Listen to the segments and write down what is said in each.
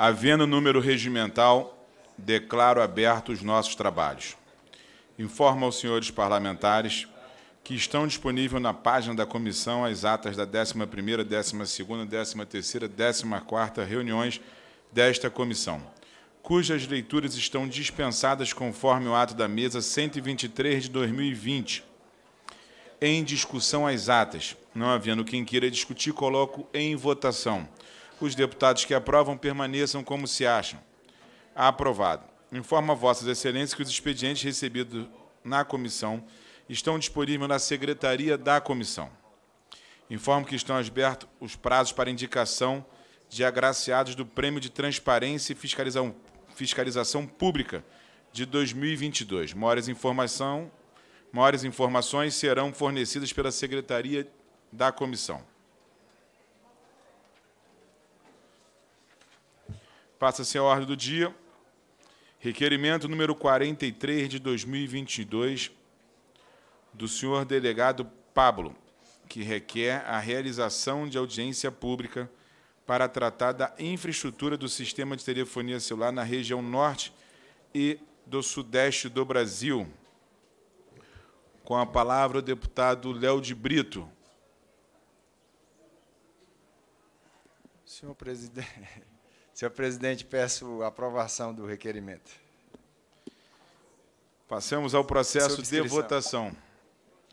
Havendo número regimental, declaro aberto os nossos trabalhos. Informo aos senhores parlamentares que estão disponíveis na página da comissão as atas da 11ª, 12ª, 13ª, 14ª reuniões desta comissão, cujas leituras estão dispensadas conforme o ato da mesa 123 de 2020. Em discussão as atas. Não havendo quem queira discutir, coloco em votação. Os deputados que aprovam permaneçam como se acham. Aprovado. a Vossas Excelências que os expedientes recebidos na comissão estão disponíveis na secretaria da comissão. Informo que estão abertos os prazos para indicação de agraciados do Prêmio de Transparência e Fiscalização, Fiscalização Pública de 2022. Maiores, informação, maiores informações serão fornecidas pela Secretaria da Comissão. Passa-se a ordem do dia. Requerimento número 43 de 2022 do senhor delegado Pablo, que requer a realização de audiência pública para tratar da infraestrutura do sistema de telefonia celular na região norte e do sudeste do Brasil. Com a palavra o deputado Léo de Brito. Senhor presidente, Senhor presidente, peço aprovação do requerimento. Passamos ao processo de votação.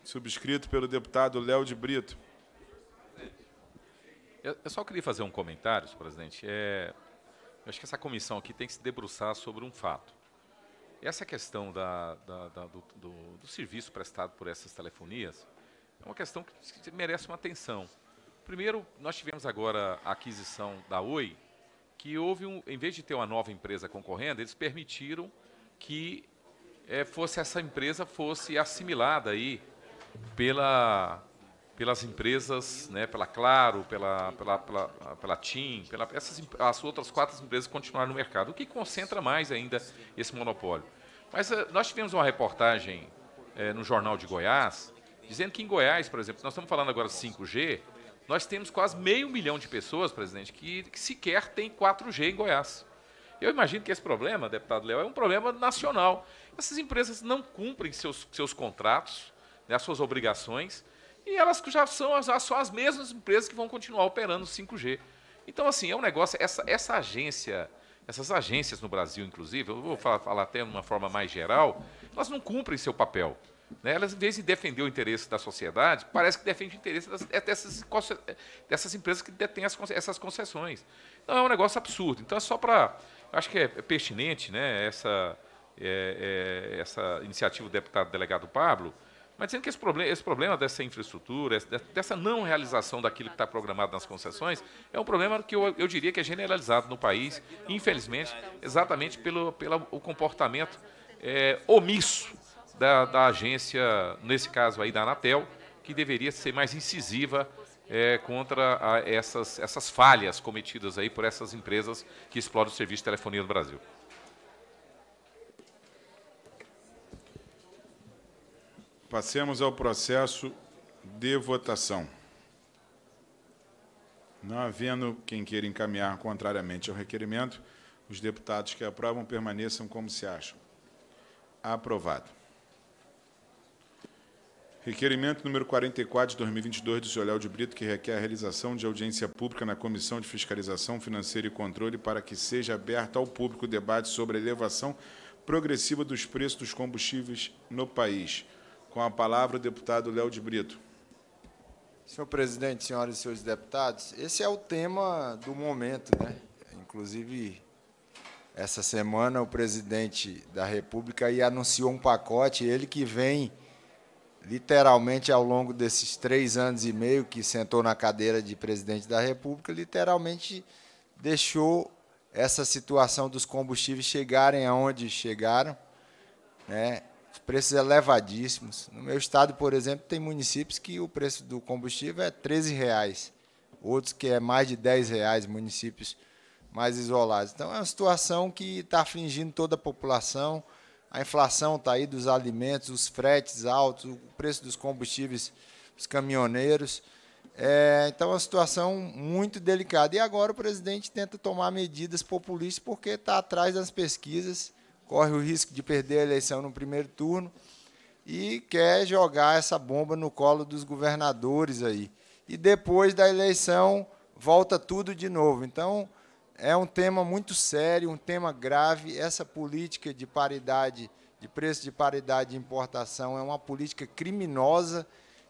Subscrito pelo deputado Léo de Brito. Eu, só queria fazer um comentário, senhor presidente. É, eu acho que essa comissão aqui tem que se debruçar sobre um fato. Essa questão da, da, da, do, do, do serviço prestado por essas telefonias é uma questão que merece uma atenção. Primeiro, nós tivemos agora a aquisição da Oi, que houve um, em vez de ter uma nova empresa concorrendo, eles permitiram que é, fosse essa empresa fosse assimilada aí pela pelas empresas, né, pela Claro, pela pela pela, pela TIM, pela, essas as outras quatro empresas continuaram no mercado, o que concentra mais ainda esse monopólio. Mas eh, nós tivemos uma reportagem eh, no jornal de Goiás dizendo que em Goiás, por exemplo, nós estamos falando agora de 5G, nós temos quase meio milhão de pessoas, presidente, que, que sequer tem 4G em Goiás. Eu imagino que esse problema, deputado Léo, é um problema nacional. Essas empresas não cumprem seus, seus contratos, né, as suas obrigações, e elas já são as, são as mesmas empresas que vão continuar operando o 5G. Então, assim, é um negócio, essa, essa agência, essas agências no Brasil, inclusive, eu vou falar, falar até de uma forma mais geral, elas não cumprem seu papel. Né? Elas, em vez de defender o interesse da sociedade, parece que defende o interesse das, é dessas, é, dessas empresas que detêm as, essas concessões. Então, é um negócio absurdo. Então, é só para... Acho que é, é pertinente né, essa, é, é, essa iniciativa do deputado delegado Pablo, mas dizendo que esse problema, esse problema dessa infraestrutura, dessa não realização daquilo que está programado nas concessões, é um problema que eu, eu diria que é generalizado no país, infelizmente, exatamente pelo, pelo o comportamento é, omisso da, da, agência, nesse caso aí da Anatel, que deveria ser mais incisiva é, contra a, essas, essas falhas cometidas aí por essas empresas que exploram o serviço de telefonia no Brasil. Passemos ao processo de votação. Não havendo quem queira encaminhar contrariamente ao requerimento, os deputados que aprovam permaneçam como se acham. Aprovado. Requerimento número 44 de 2022 do Léo de Brito, que requer a realização de audiência pública na Comissão de Fiscalização Financeira e Controle para que seja aberto ao público o debate sobre a elevação progressiva dos preços dos combustíveis no país. Com a palavra, o deputado Léo de Brito. Senhor presidente, senhoras e senhores deputados, esse é o tema do momento, né? Inclusive, essa semana o presidente da República anunciou um pacote, ele que vem literalmente ao longo desses três anos e meio que sentou na cadeira de presidente da República, literalmente deixou essa situação dos combustíveis chegarem aonde chegaram, né? Os preços elevadíssimos. No meu estado, por exemplo, tem municípios que o preço do combustível é 13 reais, outros que é mais de 10 reais, municípios mais isolados. Então é uma situação que está afligindo toda a população a inflação está aí dos alimentos, os fretes altos, o preço dos combustíveis, os caminhoneiros. É, então, é uma situação muito delicada. E agora o presidente tenta tomar medidas populistas porque está atrás das pesquisas, corre o risco de perder a eleição no primeiro turno e quer jogar essa bomba no colo dos governadores aí. E depois da eleição volta tudo de novo. Então, é um tema muito sério, um tema grave. Essa política de paridade, de preço de paridade de importação, é uma política criminosa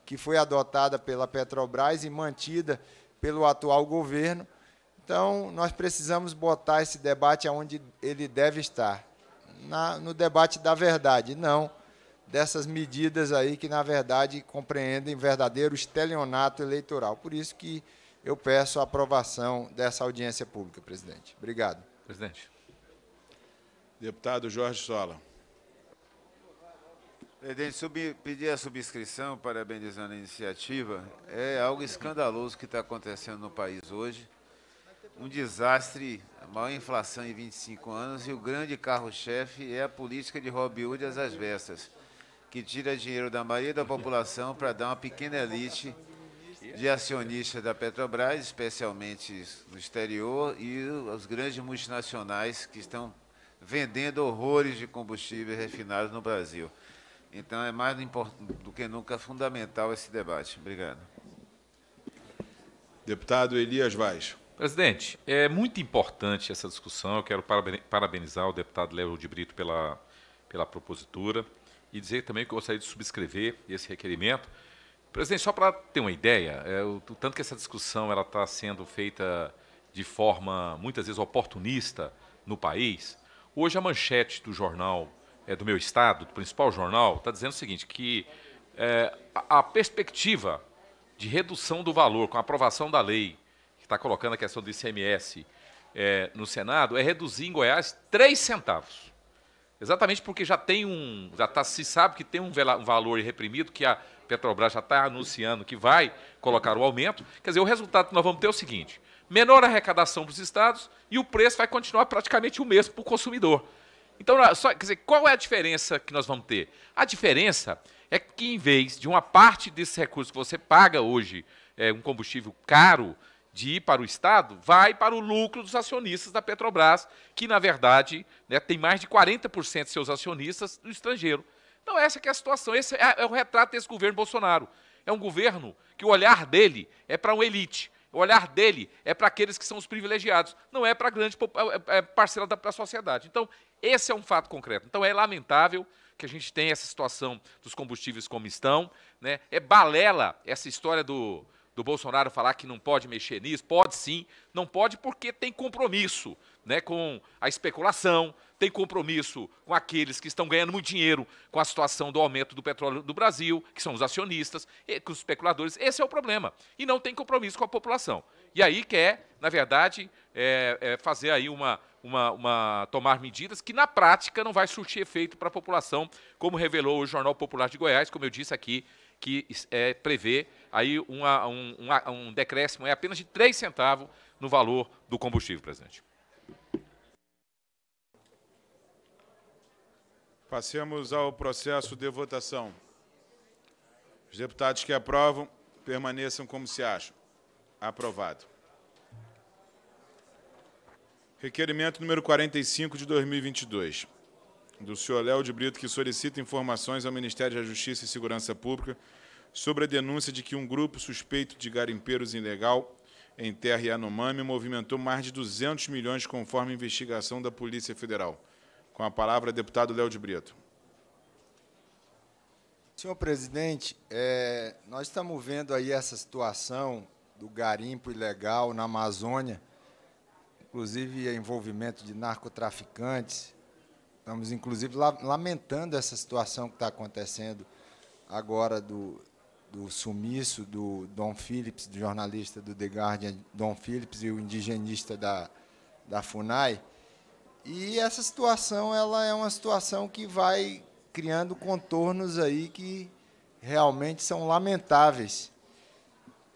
que foi adotada pela Petrobras e mantida pelo atual governo. Então, nós precisamos botar esse debate aonde ele deve estar na, no debate da verdade, não dessas medidas aí que, na verdade, compreendem verdadeiro estelionato eleitoral. Por isso que eu peço a aprovação dessa audiência pública, presidente. Obrigado. Presidente. Deputado Jorge Sola. Presidente, pedir a subscrição, parabenizando a iniciativa, é algo escandaloso que está acontecendo no país hoje. Um desastre, a maior inflação em 25 anos, e o grande carro-chefe é a política de Robin Hood às vestas, que tira dinheiro da maioria da população para dar uma pequena elite de acionistas da Petrobras, especialmente no exterior, e os grandes multinacionais que estão vendendo horrores de combustíveis refinados no Brasil. Então, é mais do que nunca fundamental esse debate. Obrigado. Deputado Elias Vaz. Presidente, é muito importante essa discussão. Eu quero parabenizar o deputado Léo de Brito pela, pela propositura e dizer também que gostaria de subscrever esse requerimento Presidente, só para ter uma ideia, é, o, o tanto que essa discussão ela está sendo feita de forma muitas vezes oportunista no país, hoje a manchete do jornal é, do meu estado, do principal jornal, está dizendo o seguinte, que é, a, a perspectiva de redução do valor com a aprovação da lei, que está colocando a questão do ICMS é, no Senado, é reduzir em Goiás 3 centavos. Exatamente porque já tem um. Já tá, se sabe que tem um, vela, um valor reprimido que a Petrobras já está anunciando que vai colocar o aumento. Quer dizer, o resultado que nós vamos ter é o seguinte: menor arrecadação para os estados e o preço vai continuar praticamente o mesmo para o consumidor. Então, só, quer dizer, qual é a diferença que nós vamos ter? A diferença é que, em vez de uma parte desse recurso que você paga hoje, é, um combustível caro, de ir para o Estado vai para o lucro dos acionistas da Petrobras, que, na verdade, né, tem mais de 40% de seus acionistas no estrangeiro. Então, essa é a situação, esse é, é o retrato desse governo Bolsonaro. É um governo que o olhar dele é para uma elite, o olhar dele é para aqueles que são os privilegiados, não é para a grande é, é, é parcela da sociedade. Então, esse é um fato concreto. Então, é lamentável que a gente tenha essa situação dos combustíveis como estão. Né? É balela essa história do, do Bolsonaro falar que não pode mexer nisso, pode sim, não pode porque tem compromisso né, com a especulação, tem compromisso com aqueles que estão ganhando muito dinheiro com a situação do aumento do petróleo do Brasil, que são os acionistas, com os especuladores. Esse é o problema. E não tem compromisso com a população. E aí quer, é, na verdade, é, é fazer aí uma, uma, uma, tomar medidas que na prática não vai surtir efeito para a população, como revelou o Jornal Popular de Goiás, como eu disse aqui que é, prevê aí uma, um, uma, um decréscimo é apenas de 3 centavos no valor do combustível, presidente. Passemos ao processo de votação. Os deputados que aprovam permaneçam como se acham. Aprovado. Requerimento número 45 de 2022 do senhor Léo de Brito, que solicita informações ao Ministério da Justiça e Segurança Pública sobre a denúncia de que um grupo suspeito de garimpeiros ilegal em terra Yanomami movimentou mais de 200 milhões conforme investigação da Polícia Federal. Com a palavra, deputado Léo de Brito. Senhor presidente, é, nós estamos vendo aí essa situação do garimpo ilegal na Amazônia, inclusive envolvimento de narcotraficantes, Estamos, inclusive, lamentando essa situação que está acontecendo agora do, do sumiço do Dom Phillips, do jornalista do The Guardian, Dom Phillips, e o indigenista da, da FUNAI. E essa situação ela é uma situação que vai criando contornos aí que realmente são lamentáveis.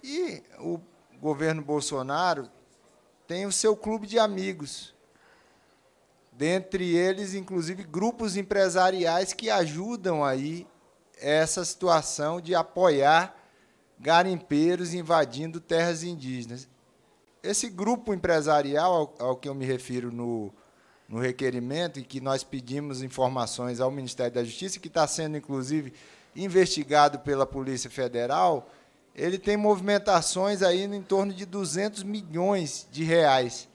E o governo Bolsonaro tem o seu clube de amigos, dentre eles, inclusive, grupos empresariais que ajudam aí essa situação de apoiar garimpeiros invadindo terras indígenas. Esse grupo empresarial ao, ao que eu me refiro no, no requerimento e que nós pedimos informações ao Ministério da Justiça, que está sendo, inclusive, investigado pela Polícia Federal, ele tem movimentações aí em torno de 200 milhões de reais.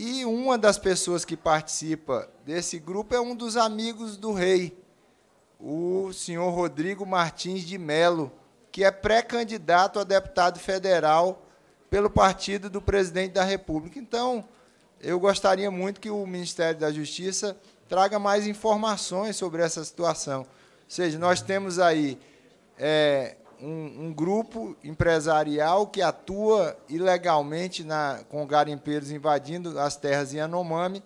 E uma das pessoas que participa desse grupo é um dos amigos do rei, o senhor Rodrigo Martins de Melo, que é pré-candidato a deputado federal pelo partido do presidente da República. Então, eu gostaria muito que o Ministério da Justiça traga mais informações sobre essa situação. Ou seja, nós temos aí é, um, um grupo empresarial que atua ilegalmente na, com garimpeiros invadindo as terras em Anomami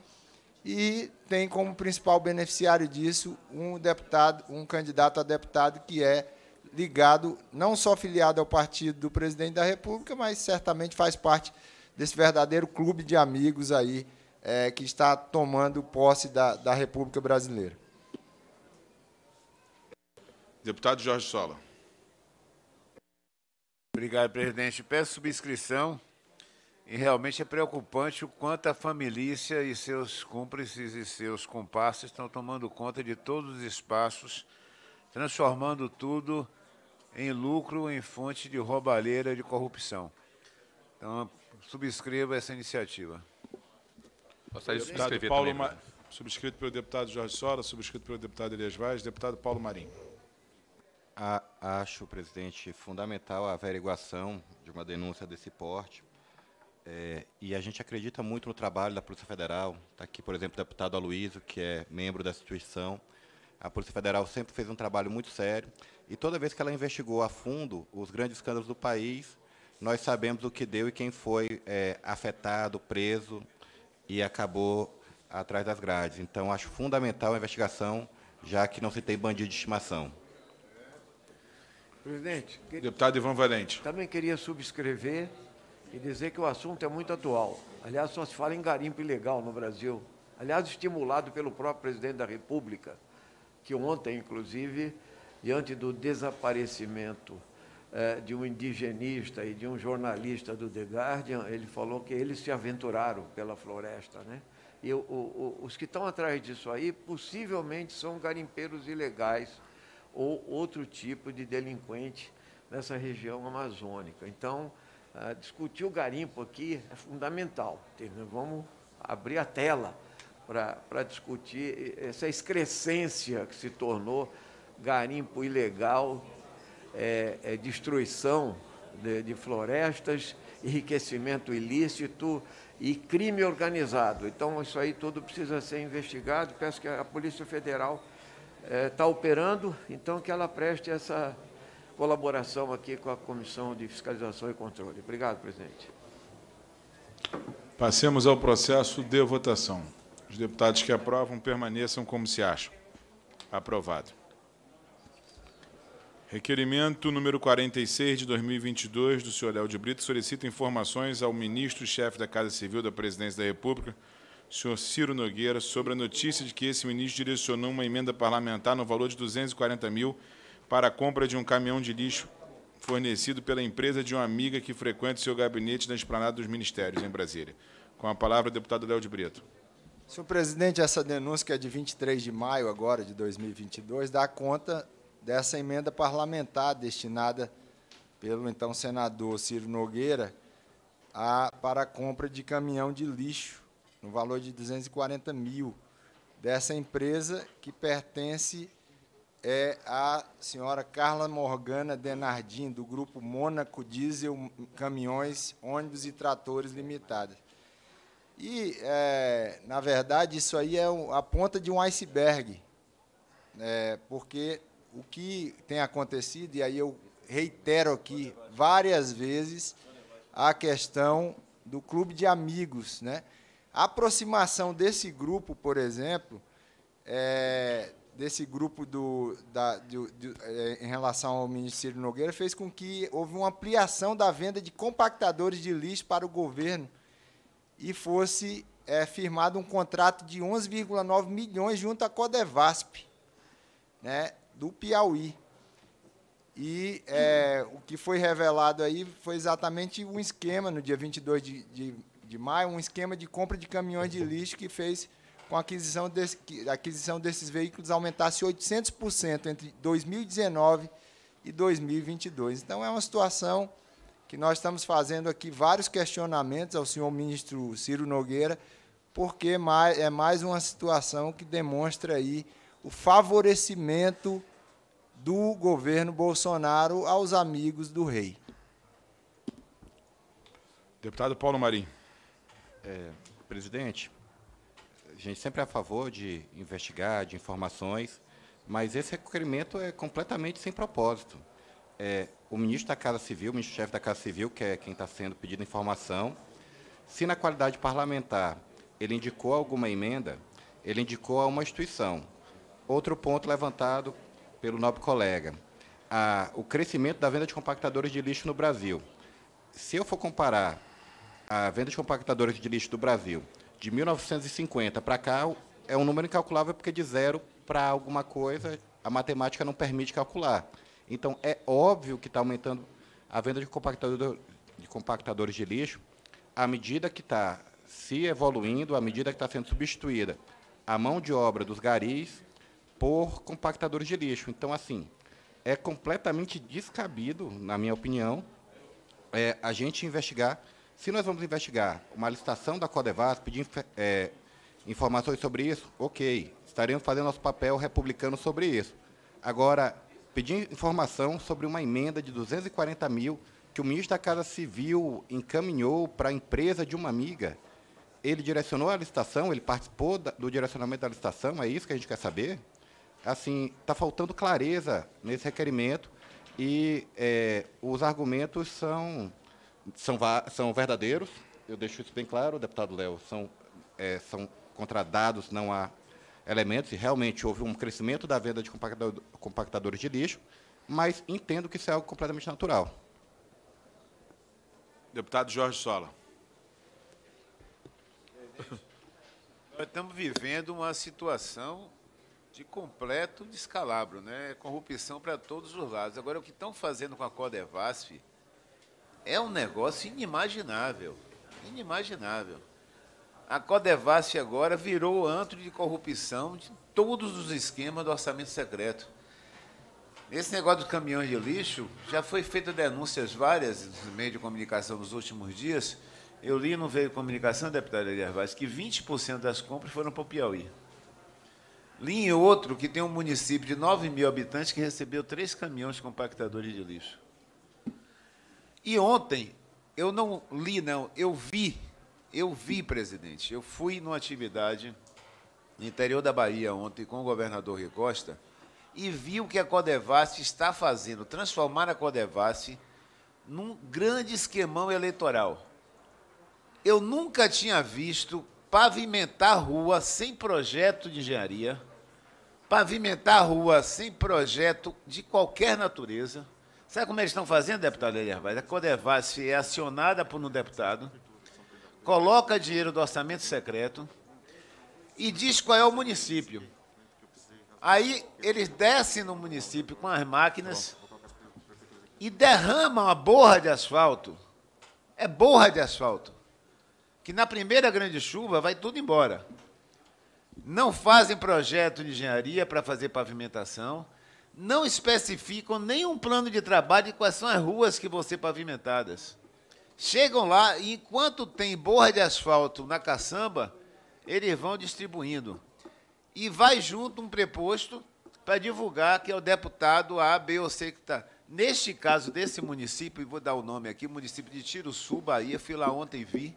e tem como principal beneficiário disso um deputado, um candidato a deputado que é ligado, não só filiado ao partido do presidente da República, mas certamente faz parte desse verdadeiro clube de amigos aí é, que está tomando posse da, da República Brasileira. Deputado Jorge Sola. Obrigado, presidente. Peço subscrição. E realmente é preocupante o quanto a família e seus cúmplices e seus comparsas estão tomando conta de todos os espaços, transformando tudo em lucro, em fonte de roubalheira, de corrupção. Então, subscreva essa iniciativa. Gostaria de subscrever Paulo também, Ma... Subscrito pelo deputado Jorge Sora, subscrito pelo deputado Elias Vaz, deputado Paulo Marinho. A, acho, presidente, fundamental a averiguação de uma denúncia desse porte. É, e a gente acredita muito no trabalho da Polícia Federal. Está aqui, por exemplo, o deputado Aloysio, que é membro da instituição. A Polícia Federal sempre fez um trabalho muito sério. E toda vez que ela investigou a fundo os grandes escândalos do país, nós sabemos o que deu e quem foi é, afetado, preso e acabou atrás das grades. Então, acho fundamental a investigação, já que não se tem bandido de estimação. Presidente. Que... Deputado Ivan Valente. Também queria subscrever e dizer que o assunto é muito atual. Aliás, só se fala em garimpo ilegal no Brasil. Aliás, estimulado pelo próprio presidente da República, que ontem, inclusive, diante do desaparecimento eh, de um indigenista e de um jornalista do The Guardian, ele falou que eles se aventuraram pela floresta. Né? E o, o, os que estão atrás disso aí possivelmente são garimpeiros ilegais ou outro tipo de delinquente nessa região amazônica. Então, ah, discutir o garimpo aqui é fundamental. Vamos abrir a tela para discutir essa excrescência que se tornou garimpo ilegal, é, é destruição de, de, florestas, enriquecimento ilícito e crime organizado. Então, isso aí tudo precisa ser investigado. Peço que a Polícia Federal está é, tá operando, então que ela preste essa colaboração aqui com a Comissão de Fiscalização e Controle. Obrigado, presidente. Passemos ao processo de votação. Os deputados que aprovam permaneçam como se acham. Aprovado. Requerimento número 46 de 2022 do senhor Léo de Brito solicita informações ao ministro-chefe da Casa Civil da Presidência da República senhor Ciro Nogueira, sobre a notícia de que esse ministro direcionou uma emenda parlamentar no valor de 240 mil para a compra de um caminhão de lixo fornecido pela empresa de uma amiga que frequenta seu gabinete na esplanada dos ministérios, em Brasília. Com a palavra, o deputado Léo de Brito. Senhor presidente, essa denúncia, que é de 23 de maio agora de 2022, dá conta dessa emenda parlamentar destinada pelo então senador Ciro Nogueira a, para a compra de caminhão de lixo no valor de 240 mil, dessa empresa que pertence é, à senhora Carla Morgana Denardim, do grupo Mônaco Diesel Caminhões, Ônibus e Tratores Limitada. E, é, na verdade, isso aí é a ponta de um iceberg, é, porque o que tem acontecido, e aí eu reitero aqui várias vezes a questão do clube de amigos, né? A aproximação desse grupo, por exemplo, é, desse grupo do, da, do, do é, em relação ao Ministério Nogueira fez com que houve uma ampliação da venda de compactadores de lixo para o governo e fosse é, firmado um contrato de 11,9 milhões junto à Codevasp, né, do Piauí. E é, o que foi revelado aí foi exatamente um esquema, no dia 22 de, de de maio, um esquema de compra de caminhões de lixo que fez com a aquisição, desse, a aquisição desses veículos aumentasse 800% entre 2019 e 2022. Então, é uma situação que nós estamos fazendo aqui vários questionamentos ao senhor ministro Ciro Nogueira, porque mais, é mais uma situação que demonstra aí o favorecimento do governo Bolsonaro aos amigos do rei. Deputado Paulo Marinho. É, presidente, a gente sempre é a favor de investigar, de informações, mas esse requerimento é completamente sem propósito. É, o ministro da Casa Civil, o ministro-chefe da Casa Civil, que é quem está sendo pedido informação, se na qualidade parlamentar ele indicou alguma emenda, ele indicou a uma instituição. Outro ponto levantado pelo nobre colega, a, o crescimento da venda de compactadores de lixo no Brasil. Se eu for comparar a venda de compactadores de lixo do Brasil, de 1950 para cá, é um número incalculável porque de zero para alguma coisa a matemática não permite calcular. Então, é óbvio que está aumentando a venda de, compactador, de compactadores de lixo à medida que está se evoluindo, à medida que está sendo substituída a mão de obra dos garis por compactadores de lixo. Então, assim, é completamente descabido, na minha opinião, é, a gente investigar se nós vamos investigar uma licitação da Codevas pedindo é, informações sobre isso, ok, estaremos fazendo nosso papel republicano sobre isso. Agora, pedir informação sobre uma emenda de 240 mil que o ministro da Casa Civil encaminhou para a empresa de uma amiga. Ele direcionou a licitação, ele participou do direcionamento da licitação, é isso que a gente quer saber? Assim, está faltando clareza nesse requerimento e é, os argumentos são são, são verdadeiros, eu deixo isso bem claro, deputado Léo, são, é, são contradados, não há elementos, e realmente houve um crescimento da venda de compactadores de lixo, mas entendo que isso é algo completamente natural. Deputado Jorge Sola. Nós estamos vivendo uma situação de completo descalabro, né? corrupção para todos os lados. Agora, o que estão fazendo com a Codevasf é um negócio inimaginável. Inimaginável. A CODEVASSE agora virou antro de corrupção de todos os esquemas do orçamento secreto. Esse negócio dos caminhões de lixo, já foi feita denúncias várias nos meios de comunicação nos últimos dias. Eu li no Veio de Comunicação, deputado Elias que 20% das compras foram para o Piauí. Li em outro que tem um município de 9 mil habitantes que recebeu três caminhões compactadores de lixo. E ontem, eu não li, não, eu vi, eu vi, presidente. Eu fui numa atividade no interior da Bahia ontem com o governador Ricosta e vi o que a Codevasse está fazendo, transformar a Codevasse num grande esquemão eleitoral. Eu nunca tinha visto pavimentar rua sem projeto de engenharia, pavimentar rua sem projeto de qualquer natureza, Sabe como eles estão fazendo, deputado Eli Vaz? A Codevasf é acionada por um deputado, coloca dinheiro do orçamento secreto e diz qual é o município. Aí eles descem no município com as máquinas e derramam a borra de asfalto. É borra de asfalto. Que na primeira grande chuva vai tudo embora. Não fazem projeto de engenharia para fazer pavimentação não especificam nenhum plano de trabalho de quais são as ruas que vão ser pavimentadas. Chegam lá e enquanto tem borra de asfalto na caçamba, eles vão distribuindo. E vai junto um preposto para divulgar que é o deputado A, B ou C que está. Neste caso desse município, e vou dar o nome aqui, município de Tiro Sul, Bahia, fui lá ontem e vi.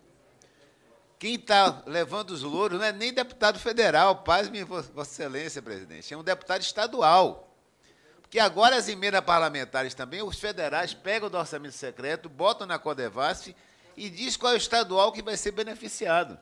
Quem está levando os louros não é nem deputado federal, paz-me, Vossa Excelência, presidente. É um deputado estadual porque agora as emendas parlamentares também, os federais pegam do orçamento secreto, botam na Codevasf e diz qual é o estadual que vai ser beneficiado.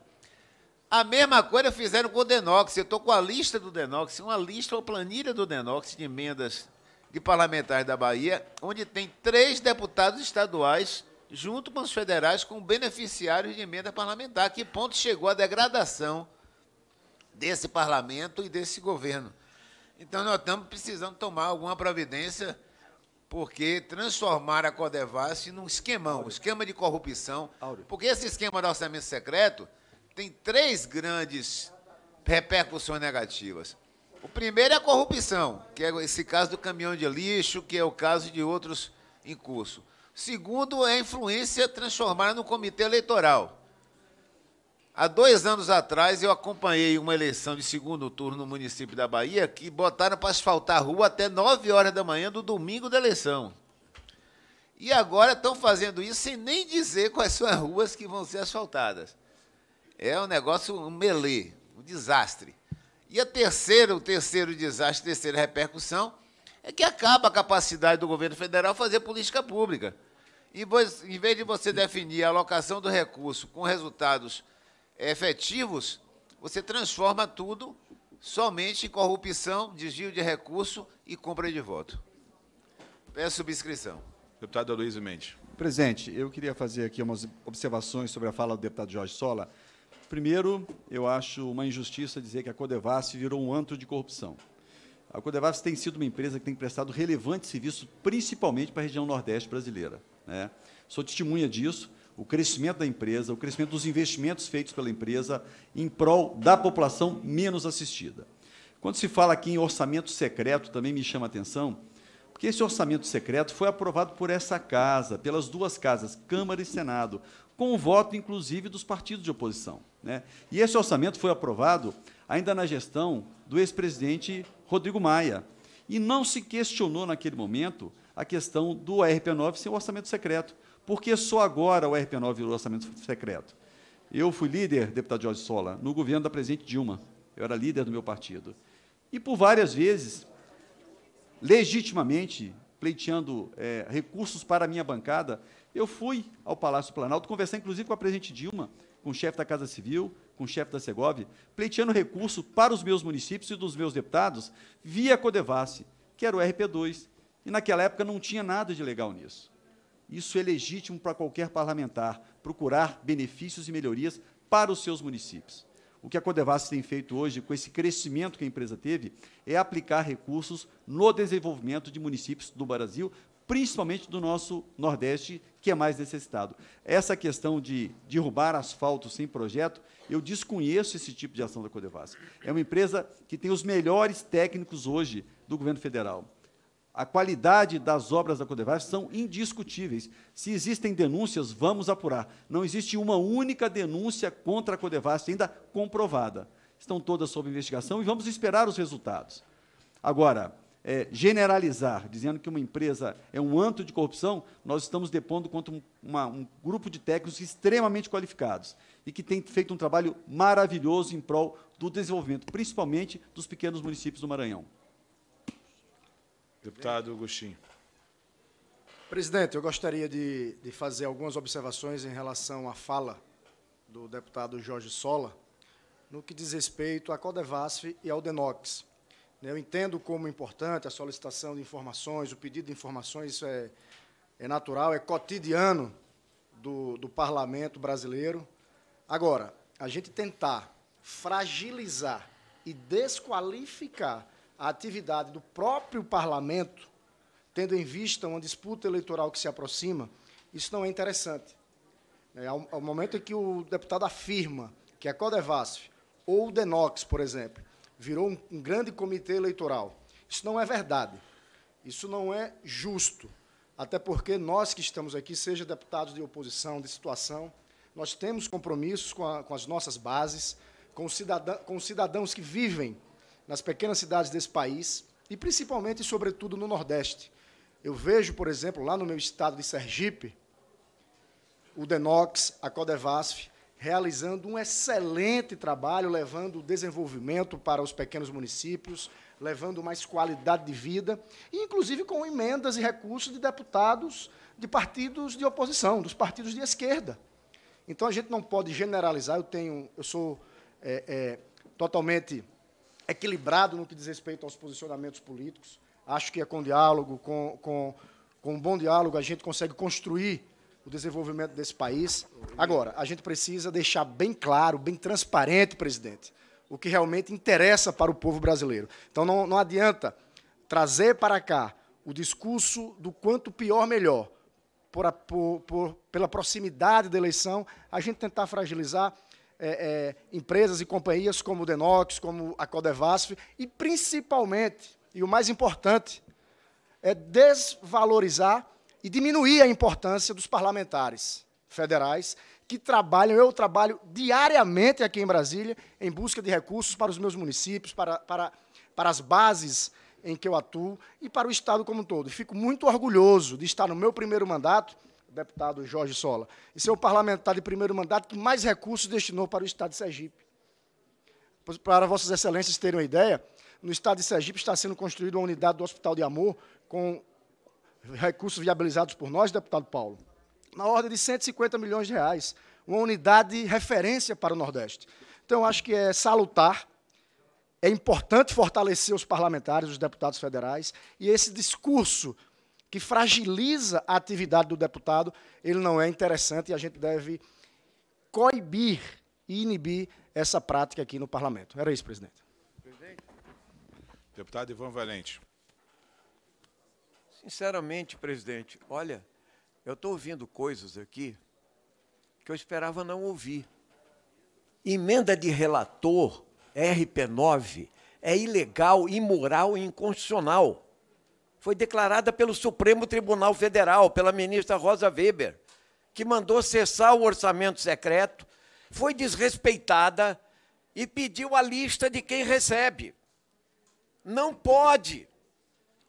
A mesma coisa fizeram com o Denox. Eu estou com a lista do Denox, uma lista, uma planilha do Denox de emendas de parlamentares da Bahia, onde tem três deputados estaduais junto com os federais, com beneficiários de emenda parlamentar. Que ponto chegou a degradação desse parlamento e desse governo? Então, nós estamos precisando tomar alguma providência, porque transformar a Codevasse num esquemão, um esquema de corrupção. Porque esse esquema do orçamento secreto tem três grandes repercussões negativas. O primeiro é a corrupção, que é esse caso do caminhão de lixo, que é o caso de outros em curso. Segundo é a influência transformada no comitê eleitoral. Há dois anos atrás eu acompanhei uma eleição de segundo turno no município da Bahia que botaram para asfaltar a rua até 9 horas da manhã do domingo da eleição. E agora estão fazendo isso sem nem dizer quais são as ruas que vão ser asfaltadas. É um negócio, um melê, um desastre. E a terceira, o terceiro desastre, a terceira repercussão, é que acaba a capacidade do governo federal fazer política pública. E em vez de você definir a alocação do recurso com resultados é, efetivos, você transforma tudo somente em corrupção, desvio de recurso e compra de voto. Peço subscrição. Deputado Luiz Mendes. Presidente, eu queria fazer aqui umas observações sobre a fala do deputado Jorge Sola. Primeiro, eu acho uma injustiça dizer que a Codevasf virou um antro de corrupção. A Codevasf tem sido uma empresa que tem prestado relevante serviço, principalmente para a região nordeste brasileira. Né? Sou testemunha disso o crescimento da empresa, o crescimento dos investimentos feitos pela empresa em prol da população menos assistida. Quando se fala aqui em orçamento secreto, também me chama a atenção, porque esse orçamento secreto foi aprovado por essa casa, pelas duas casas, Câmara e Senado, com o voto, inclusive, dos partidos de oposição. Né? E esse orçamento foi aprovado ainda na gestão do ex-presidente Rodrigo Maia. E não se questionou naquele momento a questão do ARP9 ser um orçamento secreto. Porque só agora o RP9 virou orçamento secreto. Eu fui líder, deputado Jorge Sola, no governo da presidente Dilma. Eu era líder do meu partido. E por várias vezes, legitimamente, pleiteando é, recursos para a minha bancada, eu fui ao Palácio Planalto, conversar inclusive com a presidente Dilma, com o chefe da Casa Civil, com o chefe da Segov, pleiteando recurso para os meus municípios e dos meus deputados via Codevasse, que era o RP2. E naquela época não tinha nada de legal nisso. Isso é legítimo para qualquer parlamentar, procurar benefícios e melhorias para os seus municípios. O que a Codevasf tem feito hoje, com esse crescimento que a empresa teve, é aplicar recursos no desenvolvimento de municípios do Brasil, principalmente do nosso Nordeste, que é mais necessitado. Essa questão de derrubar asfalto sem projeto, eu desconheço esse tipo de ação da Codevasf. É uma empresa que tem os melhores técnicos hoje do governo federal. A qualidade das obras da Codevasf são indiscutíveis. Se existem denúncias, vamos apurar. Não existe uma única denúncia contra a Codevasf ainda comprovada. Estão todas sob investigação e vamos esperar os resultados. Agora, é, generalizar, dizendo que uma empresa é um anto de corrupção, nós estamos depondo contra uma, um grupo de técnicos extremamente qualificados e que tem feito um trabalho maravilhoso em prol do desenvolvimento, principalmente dos pequenos municípios do Maranhão. Deputado Agostinho. Presidente, eu gostaria de, de, fazer algumas observações em relação à fala do deputado Jorge Sola, no que diz respeito à Codevasf e ao Denox. Né, eu entendo como importante a solicitação de informações, o pedido de informações, isso é, é natural, é cotidiano do, do parlamento brasileiro. Agora, a gente tentar fragilizar e desqualificar a atividade do próprio parlamento, tendo em vista uma disputa eleitoral que se aproxima, isso não é interessante. É, ao, momento em que o deputado afirma que a é Codevasf ou o Denox, por exemplo, virou um, um grande comitê eleitoral, isso não é verdade. Isso não é justo. Até porque nós que estamos aqui, seja deputados de oposição, de situação, nós temos compromissos com, a, com as nossas bases, com, cidadã, com cidadãos que vivem nas pequenas cidades desse país e principalmente e sobretudo no Nordeste. Eu vejo, por exemplo, lá no meu estado de Sergipe, o Denox, a Codevasf, realizando um excelente trabalho, levando o desenvolvimento para os pequenos municípios, levando mais qualidade de vida, inclusive com emendas e recursos de deputados de partidos de oposição, dos partidos de esquerda. Então a gente não pode generalizar. Eu tenho, eu sou é, é, totalmente equilibrado no que diz respeito aos posicionamentos políticos. Acho que é com diálogo, com, com, com um bom diálogo, a gente consegue construir o desenvolvimento desse país. Agora, a gente precisa deixar bem claro, bem transparente, presidente, o que realmente interessa para o povo brasileiro. Então, não, não adianta trazer para cá o discurso do quanto pior, melhor. Por, a, por, por, pela proximidade da eleição, a gente tentar fragilizar é, é, empresas e companhias como o Denox, como a Codevasf, e principalmente, e o mais importante, é desvalorizar e diminuir a importância dos parlamentares federais que trabalham, eu trabalho diariamente aqui em Brasília, em busca de recursos para os meus municípios, para, para, para as bases em que eu atuo e para o Estado como um todo. fico muito orgulhoso de estar no meu primeiro mandato deputado Jorge Sola. E ser o parlamentar de primeiro mandato que mais recursos destinou para o Estado de Sergipe. Para Vossas Excelências terem uma ideia, no Estado de Sergipe está sendo construída uma unidade do Hospital de Amor com recursos viabilizados por nós, deputado Paulo, na ordem de 150 milhões de reais. Uma unidade de referência para o Nordeste. Então, acho que é salutar é importante fortalecer os parlamentares, os deputados federais, e esse discurso que fragiliza a atividade do deputado, ele não é interessante e a gente deve coibir e inibir essa prática aqui no parlamento. Era isso, presidente. Deputado Ivan Valente. Sinceramente, presidente, olha, eu estou ouvindo coisas aqui que eu esperava não ouvir. Emenda de relator RP9 é ilegal, imoral e inconstitucional foi declarada pelo Supremo Tribunal Federal, pela ministra Rosa Weber, que mandou cessar o orçamento secreto, foi desrespeitada e pediu a lista de quem recebe. Não pode.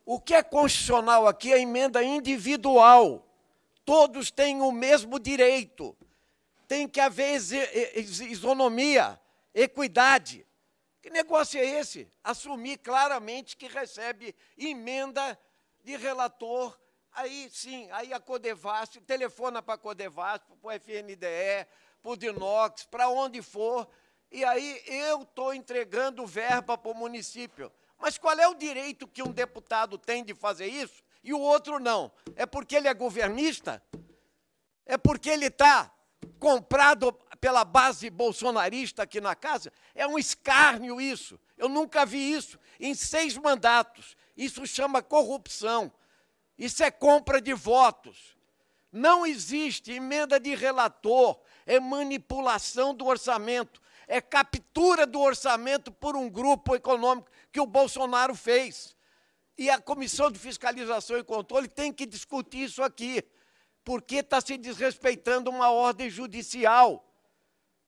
O que é constitucional aqui é a emenda individual. Todos têm o mesmo direito. Tem que haver isonomia, equidade. Que negócio é esse? Assumir claramente que recebe emenda de relator. Aí sim, aí a Codevasf, telefona para a Codevas, para o FNDE, para o Dinox, para onde for, e aí eu estou entregando verba para o município. Mas qual é o direito que um deputado tem de fazer isso e o outro não? É porque ele é governista? É porque ele está comprado pela base bolsonarista aqui na casa, é um escárnio isso. Eu nunca vi isso em seis mandatos. Isso chama corrupção. Isso é compra de votos. Não existe emenda de relator, é manipulação do orçamento, é captura do orçamento por um grupo econômico que o Bolsonaro fez. E a Comissão de Fiscalização e Controle tem que discutir isso aqui, porque está se desrespeitando uma ordem judicial.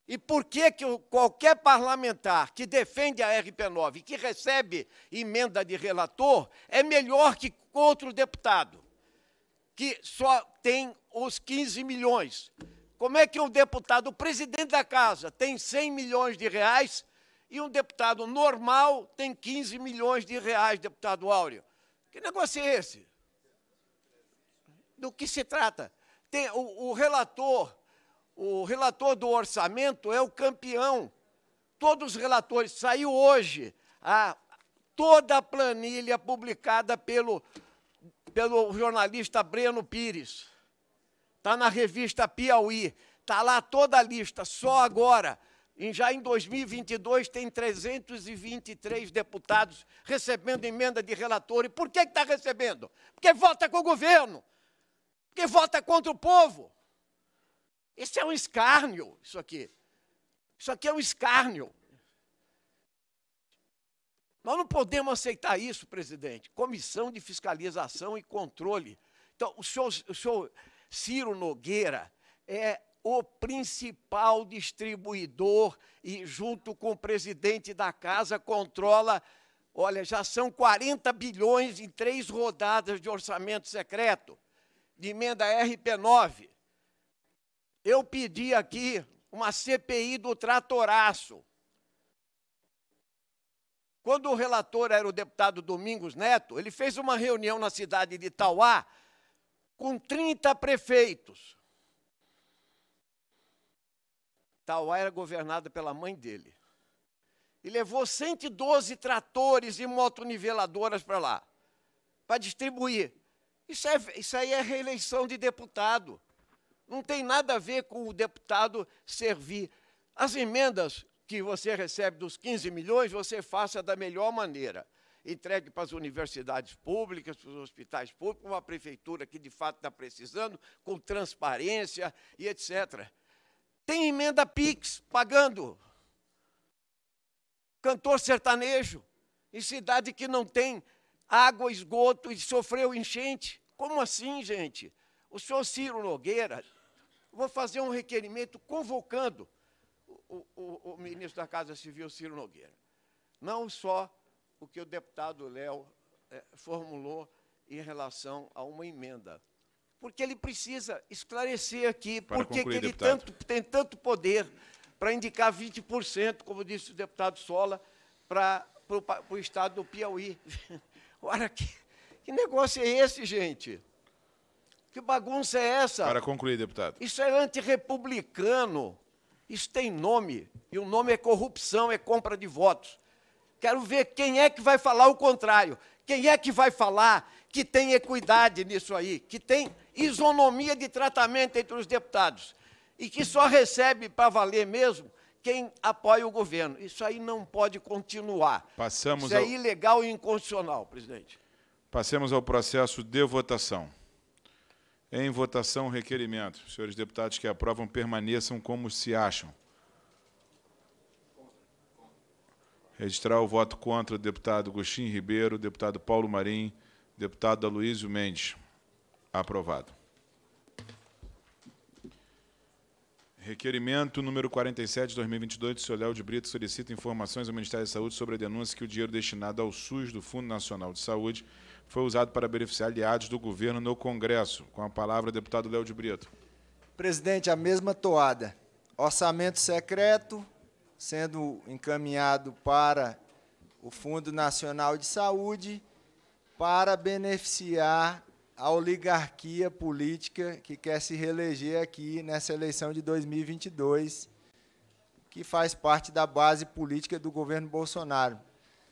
E por que, que qualquer parlamentar que defende a RP9 e que recebe emenda de relator é melhor que outro deputado, que só tem os 15 milhões? Como é que um deputado, o presidente da casa, tem 100 milhões de reais e um deputado normal tem 15 milhões de reais, deputado Áureo? Que negócio é esse? Do que se trata? Tem, o, o relator o relator do orçamento é o campeão. Todos os relatores, saiu hoje a, toda a planilha publicada pelo, pelo jornalista Breno Pires. Está na revista Piauí. Está lá toda a lista, só agora. já em 2022 tem 323 deputados recebendo emenda de relator. E por que está recebendo? Porque vota com o governo. Porque vota contra o povo. Esse é um escárnio, isso aqui. Isso aqui é um escárnio. Nós não podemos aceitar isso, presidente. Comissão de Fiscalização e Controle. Então, o senhor, o senhor Ciro Nogueira é o principal distribuidor e, junto com o presidente da casa, controla. Olha, já são 40 bilhões em três rodadas de orçamento secreto, de emenda RP9. Eu pedi aqui uma CPI do tratoraço. Quando o relator era o deputado Domingos Neto, ele fez uma reunião na cidade de Itauá com 30 prefeitos. Itauá era governada pela mãe dele. E levou 112 tratores e motoniveladoras para lá, para distribuir. Isso, é, isso aí é reeleição de deputado. Não tem nada a ver com o deputado servir. As emendas que você recebe dos 15 milhões, você faça da melhor maneira. Entregue para as universidades públicas, para os hospitais públicos, uma prefeitura que de fato está precisando, com transparência e etc. Tem emenda PIX pagando. Cantor sertanejo, em cidade que não tem água, esgoto e sofreu enchente. Como assim, gente? O senhor Ciro Nogueira vou fazer um requerimento convocando o, o, o ministro da Casa Civil, Ciro Nogueira. Não só o que o deputado Léo é, formulou em relação a uma emenda. Porque ele precisa esclarecer aqui por que ele tanto, tem tanto poder para indicar 20%, como disse o deputado Sola, para, para, o, para o estado do Piauí. Ora, que, que negócio é esse, gente? Que bagunça é essa? Para concluir, deputado. Isso é antirrepublicano. Isso tem nome. E o nome é corrupção, é compra de votos. Quero ver quem é que vai falar o contrário. Quem é que vai falar que tem equidade nisso aí, que tem isonomia de tratamento entre os deputados e que só recebe para valer mesmo quem apoia o governo. Isso aí não pode continuar. Passamos Isso é ilegal e inconstitucional, presidente. Passemos ao processo de votação. Em votação, requerimento. Senhores deputados que aprovam, permaneçam como se acham. Registrar o voto contra o deputado Agostinho Ribeiro, deputado Paulo Marim, deputado Aloysio Mendes. Aprovado. Requerimento número 47 de 2022 do senhor Léo de Brito solicita informações ao Ministério da Saúde sobre a denúncia que o dinheiro destinado ao SUS do Fundo Nacional de Saúde foi usado para beneficiar aliados do governo no Congresso. Com a palavra, deputado Léo de Brito. Presidente, a mesma toada. Orçamento secreto sendo encaminhado para o Fundo Nacional de Saúde para beneficiar a oligarquia política que quer se reeleger aqui nessa eleição de 2022, que faz parte da base política do governo Bolsonaro.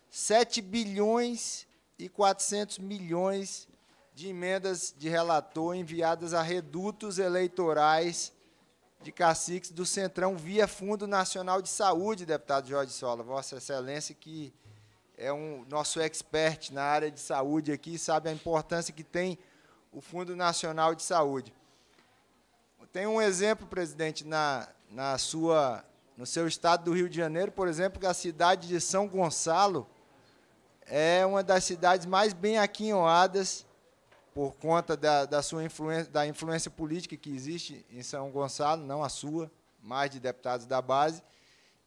7 bilhões e 400 milhões de emendas de relator enviadas a redutos eleitorais de caciques do Centrão via Fundo Nacional de Saúde, deputado Jorge Sola, Vossa Excelência, que é um nosso expert na área de saúde aqui, sabe a importância que tem o Fundo Nacional de Saúde. Tem um exemplo, presidente, na, na sua, no seu estado do Rio de Janeiro, por exemplo, que a cidade de São Gonçalo é uma das cidades mais bem aquinhoadas por conta da, da sua influência, da influência política que existe em São Gonçalo, não a sua, mais de deputados da base,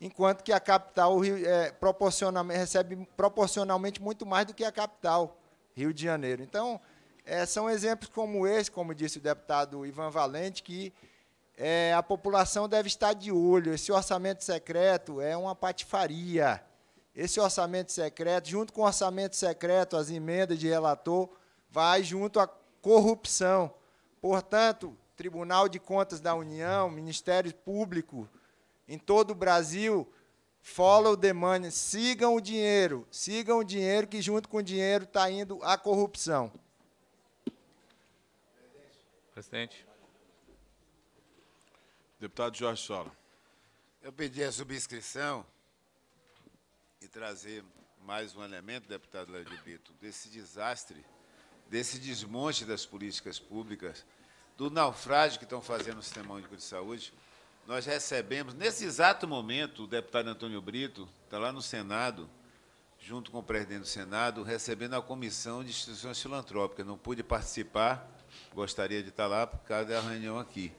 enquanto que a capital Rio, é, proporcionalmente, recebe proporcionalmente muito mais do que a capital, Rio de Janeiro. Então, é, são exemplos como esse, como disse o deputado Ivan Valente, que é, a população deve estar de olho. Esse orçamento secreto é uma patifaria esse orçamento secreto, junto com o orçamento secreto, as emendas de relator, vai junto à corrupção. Portanto, Tribunal de Contas da União, Ministério Público, em todo o Brasil, follow the money, sigam o dinheiro, sigam o dinheiro que junto com o dinheiro está indo a corrupção. Presidente. Deputado Jorge Sola. Eu pedi a subscrição trazer mais um elemento, deputado Léo de Brito, desse desastre, desse desmonte das políticas públicas, do naufrágio que estão fazendo no Sistema Único de Saúde. Nós recebemos, nesse exato momento, o deputado Antônio Brito está lá no Senado, junto com o presidente do Senado, recebendo a comissão de instituições filantrópicas. Não pude participar, gostaria de estar lá por causa da reunião aqui.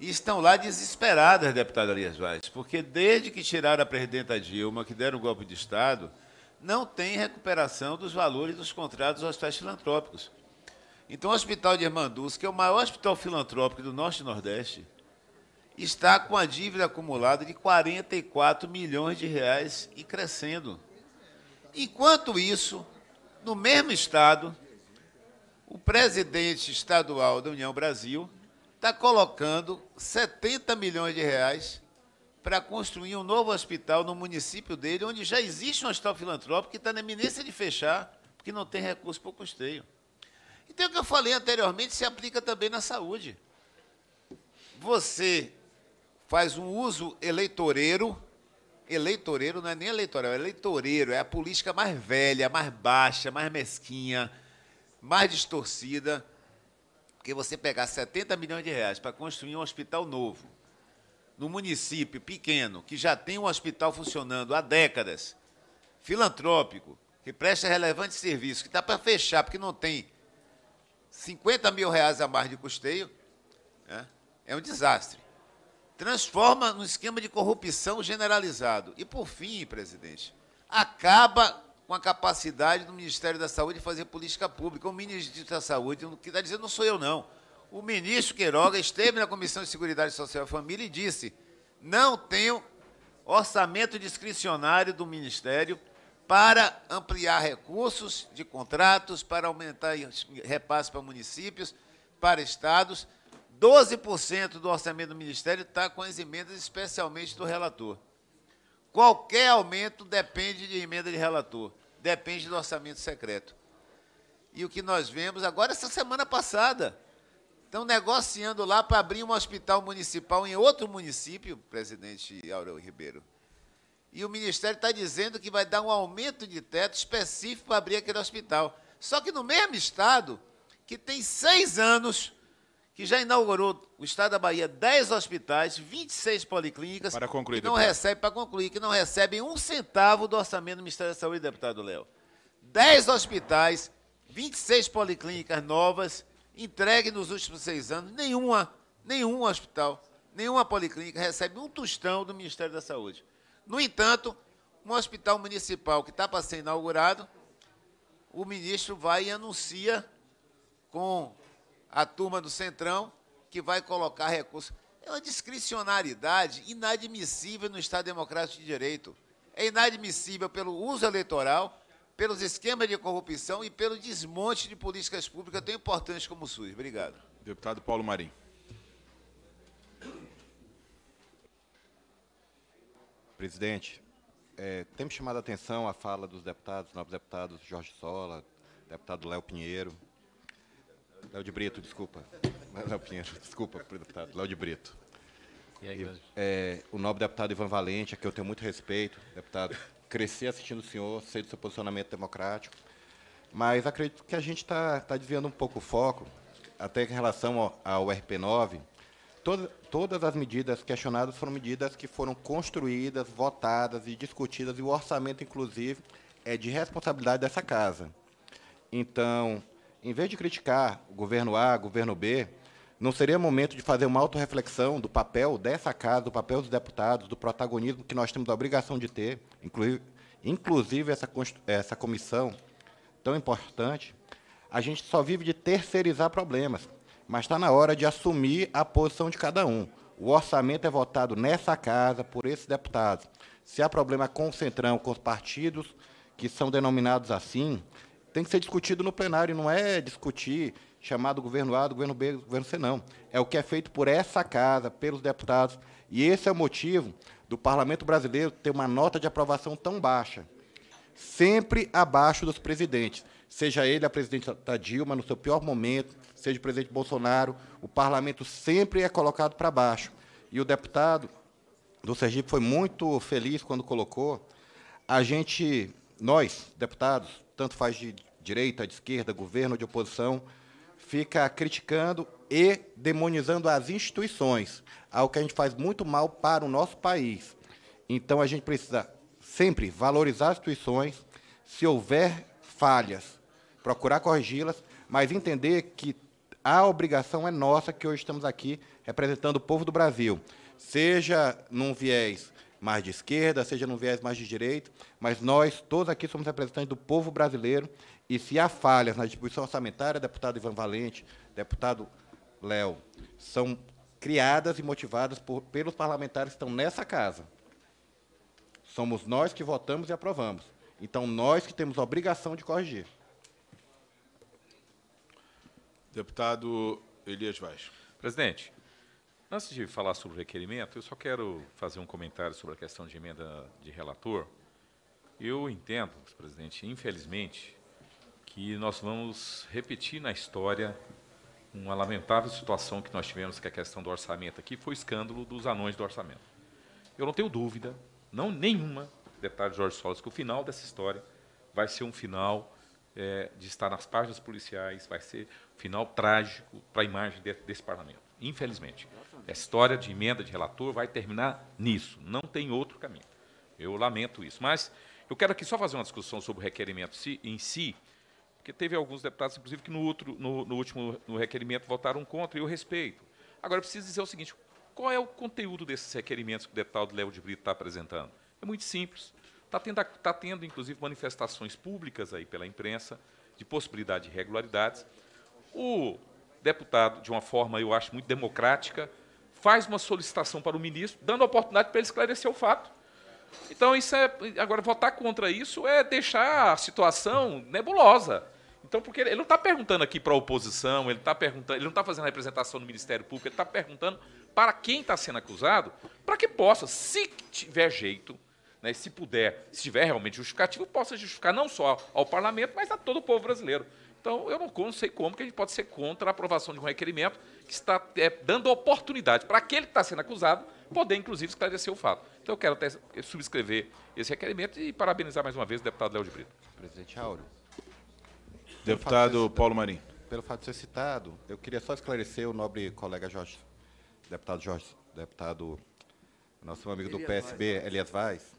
E estão lá desesperadas, deputada Arias Vaz, porque desde que tiraram a presidenta Dilma, que deram o golpe de Estado, não tem recuperação dos valores dos contratos dos hospitais filantrópicos. Então, o Hospital de Irmanduz, que é o maior hospital filantrópico do Norte e Nordeste, está com a dívida acumulada de 44 milhões de reais e crescendo. Enquanto isso, no mesmo estado, o presidente estadual da União Brasil está colocando 70 milhões de reais para construir um novo hospital no município dele, onde já existe um hospital filantrópico que está na iminência de fechar, porque não tem recurso para o custeio. Então, é o que eu falei anteriormente se aplica também na saúde. Você faz um uso eleitoreiro, eleitoreiro não é nem eleitoral, é eleitoreiro, é a política mais velha, mais baixa, mais mesquinha, mais distorcida, porque você pegar 70 milhões de reais para construir um hospital novo, no município pequeno, que já tem um hospital funcionando há décadas, filantrópico, que presta relevante serviço, que está para fechar, porque não tem 50 mil reais a mais de custeio, né? é um desastre. Transforma num esquema de corrupção generalizado. E, por fim, presidente, acaba com a capacidade do Ministério da Saúde de fazer política pública. O ministro da Saúde, o que está dizendo não sou eu, não. O ministro Queiroga esteve na Comissão de Seguridade Social e Família e disse: não tenho orçamento discricionário do Ministério para ampliar recursos de contratos, para aumentar repasses para municípios, para estados. 12% do orçamento do Ministério está com as emendas, especialmente do relator. Qualquer aumento depende de emenda de relator, depende do orçamento secreto. E o que nós vemos agora, essa semana passada, estão negociando lá para abrir um hospital municipal em outro município, presidente Aurélio Ribeiro. E o Ministério está dizendo que vai dar um aumento de teto específico para abrir aquele hospital. Só que no mesmo estado, que tem seis anos que já inaugurou o Estado da Bahia 10 hospitais, 26 policlínicas, para concluir, que não deputado. recebe, para concluir, que não recebem um centavo do orçamento do Ministério da Saúde, deputado Léo. 10 hospitais, 26 policlínicas novas, entregue nos últimos seis anos, nenhuma, nenhum hospital, nenhuma policlínica recebe um tostão do Ministério da Saúde. No entanto, um hospital municipal que está para ser inaugurado, o ministro vai e anuncia com a turma do Centrão que vai colocar recursos. É uma discricionariedade inadmissível no Estado Democrático de Direito. É inadmissível pelo uso eleitoral, pelos esquemas de corrupção e pelo desmonte de políticas públicas tão importantes como o SUS. Obrigado. Deputado Paulo Marim. Presidente, é, temos chamado a atenção a fala dos deputados, novos deputados Jorge Sola, deputado Léo Pinheiro, Léo de Brito, desculpa. Léo Pinheiro, desculpa, deputado. Léo de Brito. E aí, é, o nobre deputado Ivan Valente, a que eu tenho muito respeito, deputado, cresci assistindo o senhor, sei do seu posicionamento democrático, mas acredito que a gente está tá desviando um pouco o foco, até em relação ao, ao RP9. todas as medidas questionadas foram medidas que foram construídas, votadas e discutidas, e o orçamento, inclusive, é de responsabilidade dessa casa. Então, em vez de criticar o governo A, o governo B, não seria momento de fazer uma autorreflexão do papel dessa casa, do papel dos deputados, do protagonismo que nós temos a obrigação de ter, inclusive, inclusive essa, essa comissão tão importante? A gente só vive de terceirizar problemas, mas está na hora de assumir a posição de cada um. O orçamento é votado nessa casa por esses deputados. Se há problema com o Centrão, com os partidos que são denominados assim, tem que ser discutido no plenário, não é discutir chamado governo A, do governo B, do governo C, não. É o que é feito por essa casa, pelos deputados. E esse é o motivo do parlamento brasileiro ter uma nota de aprovação tão baixa. Sempre abaixo dos presidentes. Seja ele a presidenta Dilma, no seu pior momento, seja o presidente Bolsonaro, o parlamento sempre é colocado para baixo. E o deputado do Sergipe foi muito feliz quando colocou. A gente, nós, deputados, tanto faz de direita, de esquerda, governo, de oposição, fica criticando e demonizando as instituições, algo que a gente faz muito mal para o nosso país. Então a gente precisa sempre valorizar as instituições, se houver falhas, procurar corrigi-las, mas entender que a obrigação é nossa que hoje estamos aqui representando o povo do Brasil, seja num viés mais de esquerda, seja num viés mais de direita, mas nós todos aqui somos representantes do povo brasileiro e se há falhas na distribuição orçamentária, deputado Ivan Valente, deputado Léo, são criadas e motivadas por, pelos parlamentares que estão nessa casa. Somos nós que votamos e aprovamos. Então, nós que temos a obrigação de corrigir. Deputado Elias Vaz. Presidente, Antes de falar sobre o requerimento, eu só quero fazer um comentário sobre a questão de emenda de relator. Eu entendo, presidente, infelizmente, que nós vamos repetir na história uma lamentável situação que nós tivemos, que é a questão do orçamento aqui, foi o escândalo dos anões do orçamento. Eu não tenho dúvida, não nenhuma, detalhe de Jorge Solos, que o final dessa história vai ser um final é, de estar nas páginas policiais, vai ser um final trágico para a imagem de, desse parlamento. Infelizmente. a história de emenda de relator vai terminar nisso. Não tem outro caminho. Eu lamento isso. Mas eu quero aqui só fazer uma discussão sobre o requerimento em si, porque teve alguns deputados, inclusive, que no, outro, no, no último no requerimento votaram contra, e eu respeito. Agora, eu preciso dizer o seguinte: qual é o conteúdo desses requerimentos que o deputado Léo de Brito está apresentando? É muito simples. Está tendo, está tendo, inclusive, manifestações públicas aí pela imprensa de possibilidade de irregularidades. O deputado, de uma forma, eu acho, muito democrática, faz uma solicitação para o ministro, dando a oportunidade para ele esclarecer o fato. Então, isso é. Agora, votar contra isso é deixar a situação nebulosa. Então, porque ele não está perguntando aqui para a oposição, ele tá perguntando, ele não está fazendo representação no Ministério Público, ele está perguntando para quem está sendo acusado, para que possa, se tiver jeito, né, se puder, se tiver realmente justificativo, possa justificar não só ao parlamento, mas a todo o povo brasileiro. Então, eu não sei como que a gente pode ser contra a aprovação de um requerimento que está é, dando oportunidade para aquele que está sendo acusado poder, inclusive, esclarecer o fato. Então, eu quero até subscrever esse requerimento e parabenizar mais uma vez o deputado Léo de Brito. Presidente Auro. Deputado de Paulo Marinho. Pelo fato de ser citado, eu queria só esclarecer o nobre colega Jorge, deputado Jorge, deputado, nosso amigo do PSB, Elias Vaz,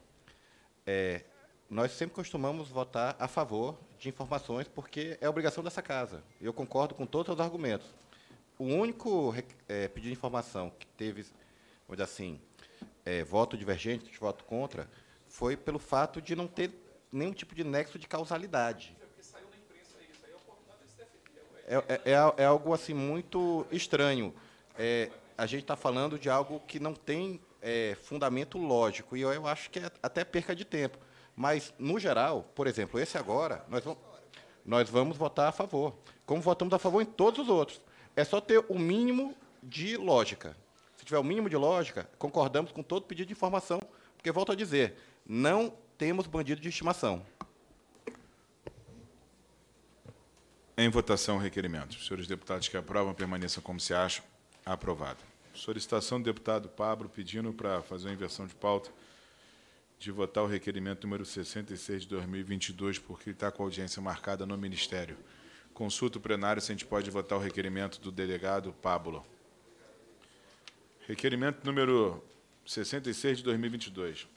é, nós sempre costumamos votar a favor de informações, porque é obrigação dessa casa. Eu concordo com todos os argumentos. O único é, pedido de informação que teve, vamos assim, é, voto divergente, voto contra, foi pelo fato de não ter nenhum tipo de nexo de causalidade. É, é é, é, é, é algo assim muito estranho. a gente está falando de algo que não tem fundamento lógico, e eu, eu acho que é até perca de tempo mas, no geral, por exemplo, esse agora, nós vamos, nós vamos votar a favor, como votamos a favor em todos os outros. É só ter o mínimo de lógica. Se tiver o mínimo de lógica, concordamos com todo pedido de informação, porque, volto a dizer, não temos bandido de estimação. Em votação, requerimento. senhores deputados que aprovam, permaneçam como se acham. Aprovado. Solicitação do deputado Pablo pedindo para fazer uma inversão de pauta de votar o requerimento número 66 de 2022, porque está com audiência marcada no Ministério. Consulta o plenário se a gente pode votar o requerimento do delegado Pablo. Requerimento número 66 de 2022.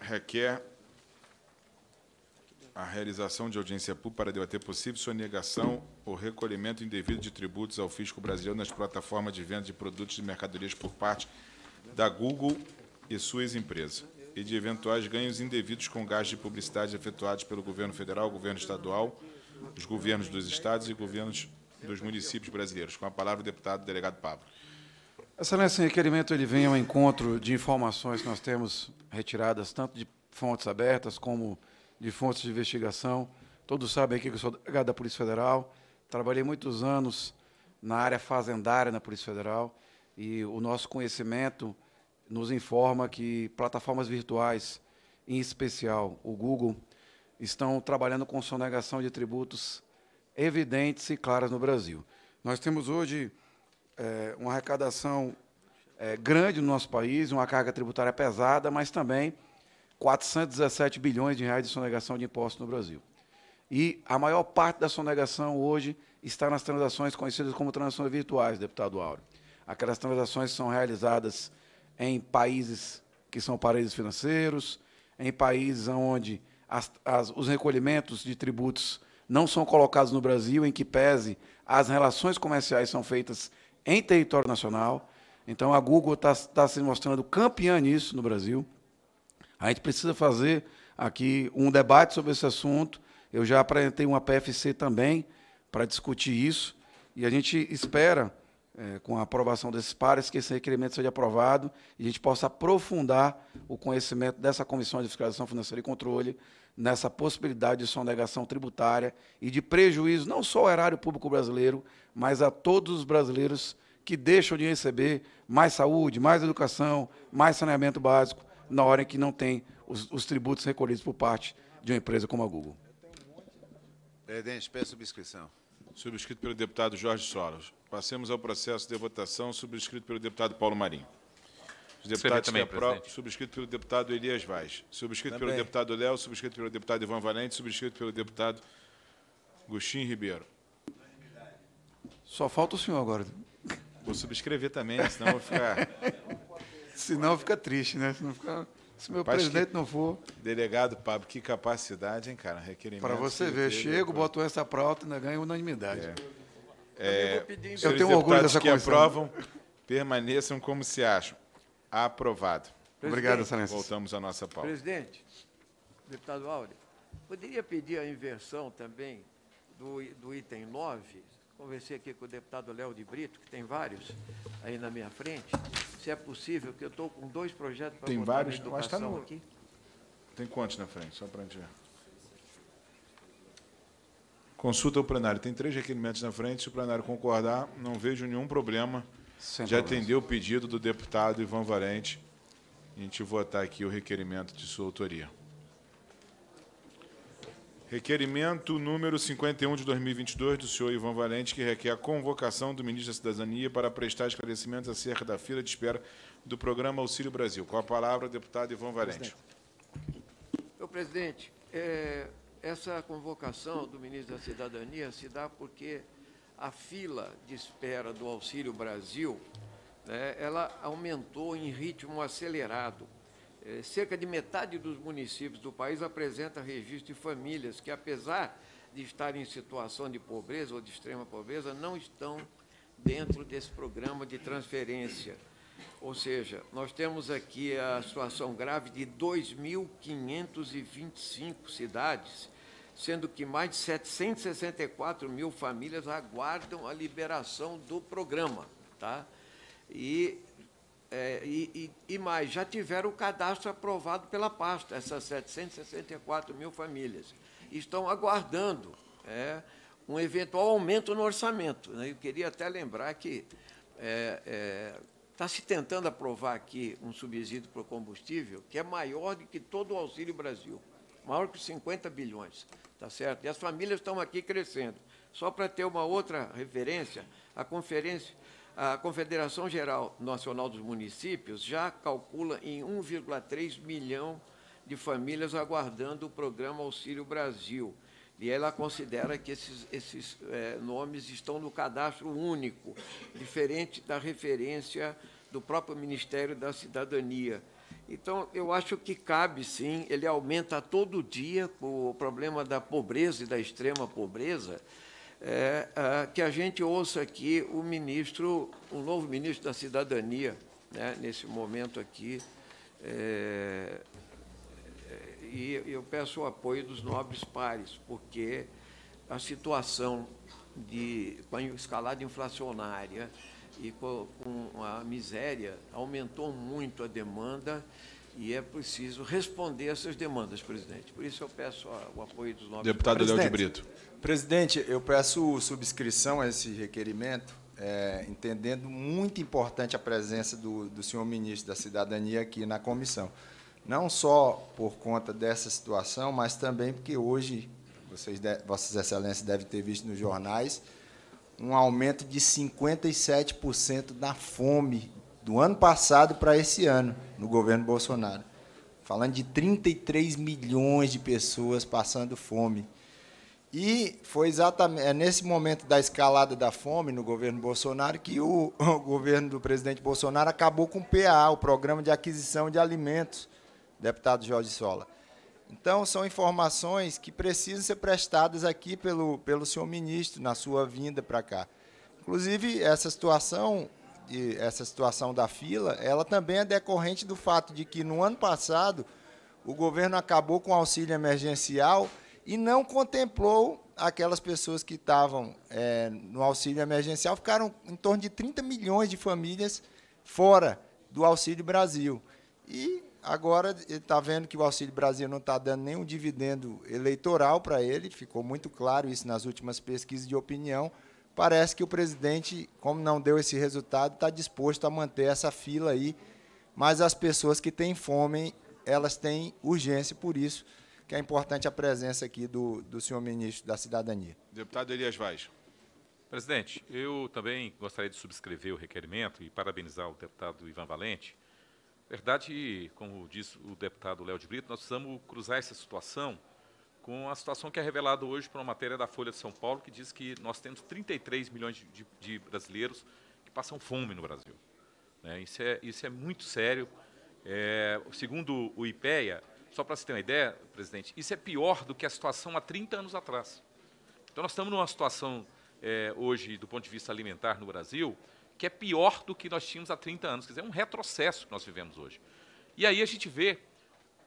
Requer a realização de audiência pública para debater possível sonegação ou recolhimento indevido de tributos ao fisco brasileiro nas plataformas de venda de produtos e mercadorias por parte da Google e suas empresas, e de eventuais ganhos indevidos com gastos de publicidade efetuados pelo governo federal, governo estadual, os governos dos estados e governos dos municípios brasileiros. Com a palavra, o deputado delegado Pablo. Excelência, esse requerimento ele vem ao encontro de informações que nós temos retiradas tanto de fontes abertas como de fontes de investigação. Todos sabem aqui que eu sou delegado da Polícia Federal. Trabalhei muitos anos na área fazendária na Polícia Federal e o nosso conhecimento nos informa que plataformas virtuais, em especial o Google, estão trabalhando com sonegação de tributos evidentes e claras no Brasil. Nós temos hoje é, uma arrecadação é, grande no nosso país, uma carga tributária pesada, mas também 417 bilhões de reais de sonegação de impostos no Brasil. E a maior parte da sonegação hoje está nas transações conhecidas como transações virtuais, deputado Auro. Aquelas transações são realizadas em países que são paraísos financeiros, em países onde as, as, os recolhimentos de tributos não são colocados no Brasil, em que pese as relações comerciais são feitas em território nacional. Então, a Google está tá se mostrando campeã nisso no Brasil. A gente precisa fazer aqui um debate sobre esse assunto. Eu já apresentei uma PFC também para discutir isso. E a gente espera, é, com a aprovação desses pares, que esse requerimento seja aprovado e a gente possa aprofundar o conhecimento dessa Comissão de Fiscalização Financeira e Controle nessa possibilidade de sonegação tributária e de prejuízo não só ao erário público brasileiro, mas a todos os brasileiros que deixam de receber mais saúde, mais educação, mais saneamento básico, na hora em que não tem os, os tributos recolhidos por parte de uma empresa como a Google. Presidente, peço subscrição. Subscrito pelo deputado Jorge Soros. Passemos ao processo de votação, subscrito pelo deputado Paulo Marinho. Os deputados também, apro... Subscrito pelo deputado Elias Vaz. Subscrito também. pelo deputado Léo, subscrito pelo deputado Ivan Valente, subscrito pelo deputado Gustin Ribeiro. Só falta o senhor agora. Vou subscrever também, senão vou ficar... Senão fica triste, né? Senão fica... Se meu Rapaz, presidente não for. Delegado Pablo, que capacidade, hein, cara? Requerimento. Para você ver, chego, depois... boto essa para alta e ainda ganho unanimidade. É. É, eu, tenho orgulho dessa que comissão. aprovam, permaneçam como se acham. Aprovado. Presidente, Obrigado, Excelência. Voltamos à nossa pauta. Presidente, deputado Áureo, poderia pedir a inversão também do, do item 9? Conversei aqui com o deputado Léo de Brito, que tem vários aí na minha frente se é possível, que eu estou com dois projetos para Tem vários, mas está no... Aqui. Tem quantos na frente? Só para a gente Consulta o plenário. Tem três requerimentos na frente. Se o plenário concordar, não vejo nenhum problema Sem de atender o pedido do deputado Ivan Valente. A gente votar aqui o requerimento de sua autoria. Requerimento número 51 de 2022 do senhor Ivan Valente, que requer a convocação do ministro da Cidadania para prestar esclarecimentos acerca da fila de espera do programa Auxílio Brasil. Com a palavra, deputado Ivan Valente. Senhor presidente, é, essa convocação do ministro da Cidadania se dá porque a fila de espera do Auxílio Brasil, né, ela aumentou em ritmo acelerado é, cerca de metade dos municípios do país apresenta registro de famílias que, apesar de estarem em situação de pobreza ou de extrema pobreza, não estão dentro desse programa de transferência. Ou seja, nós temos aqui a situação grave de 2.525 cidades, sendo que mais de 764 mil famílias aguardam a liberação do programa. Tá? E é, e, e, e, mais, já tiveram o cadastro aprovado pela pasta, essas 764 mil famílias. Estão aguardando é, um eventual aumento no orçamento. Né? Eu queria até lembrar que está é, é tá se tentando aprovar aqui um subsídio para o combustível que é maior do que todo o Auxílio Brasil, maior que 50 bilhões, tá certo? E as famílias estão aqui crescendo. Só para ter uma outra referência, a conferência a Confederação Geral Nacional dos Municípios já calcula em 1,3 milhão de famílias aguardando o programa Auxílio Brasil. E ela considera que esses, esses é, nomes estão no cadastro único, diferente da referência do próprio Ministério da Cidadania. Então, eu acho que cabe sim, ele aumenta todo dia o problema da pobreza e da extrema pobreza é, é, que a gente ouça aqui o ministro, o novo ministro da Cidadania, né, nesse momento aqui. É, é e eu peço o apoio dos nobres pares, porque a situação de, com a escalada inflacionária e com, com a miséria aumentou muito a demanda e é preciso responder essas demandas, presidente. Por isso eu peço o apoio dos nobres. Deputado Léo de Brito. Presidente, eu peço subscrição a esse requerimento, é, entendendo muito importante a presença do, do senhor ministro da Cidadania aqui na comissão. Não só por conta dessa situação, mas também porque hoje, vocês Vossas Excelências devem ter visto nos jornais, um aumento de 57% da fome do ano passado para esse ano, no governo Bolsonaro. Falando de 33 milhões de pessoas passando fome. E foi exatamente é nesse momento da escalada da fome no governo Bolsonaro que o, o governo do presidente Bolsonaro acabou com o PA, o Programa de Aquisição de Alimentos, deputado Jorge Sola. Então, são informações que precisam ser prestadas aqui pelo, pelo senhor ministro, na sua vinda para cá. Inclusive, essa situação e essa situação da fila, ela também é decorrente do fato de que no ano passado o governo acabou com o auxílio emergencial e não contemplou aquelas pessoas que estavam é, no auxílio emergencial, ficaram em torno de 30 milhões de famílias fora do Auxílio Brasil. E agora está vendo que o Auxílio Brasil não está dando nenhum dividendo eleitoral para ele, ficou muito claro isso nas últimas pesquisas de opinião parece que o presidente, como não deu esse resultado, está disposto a manter essa fila aí. Mas as pessoas que têm fome, elas têm urgência, por isso que é importante a presença aqui do, do senhor ministro da Cidadania. Deputado Elias Vaz. Presidente, eu também gostaria de subscrever o requerimento e parabenizar o deputado Ivan Valente. Verdade, como disse o deputado Léo de Brito, nós precisamos cruzar essa situação com a situação que é revelada hoje por uma matéria da Folha de São Paulo, que diz que nós temos 33 milhões de, de, brasileiros que passam fome no Brasil. Né? Isso, é, isso é muito sério. É, segundo o IPEA, só para se ter uma ideia, presidente, isso é pior do que a situação há 30 anos atrás. Então, nós estamos numa situação é, hoje, do ponto de vista alimentar no Brasil, que é pior do que nós tínhamos há 30 anos. Quer dizer, é um retrocesso que nós vivemos hoje. E aí a gente vê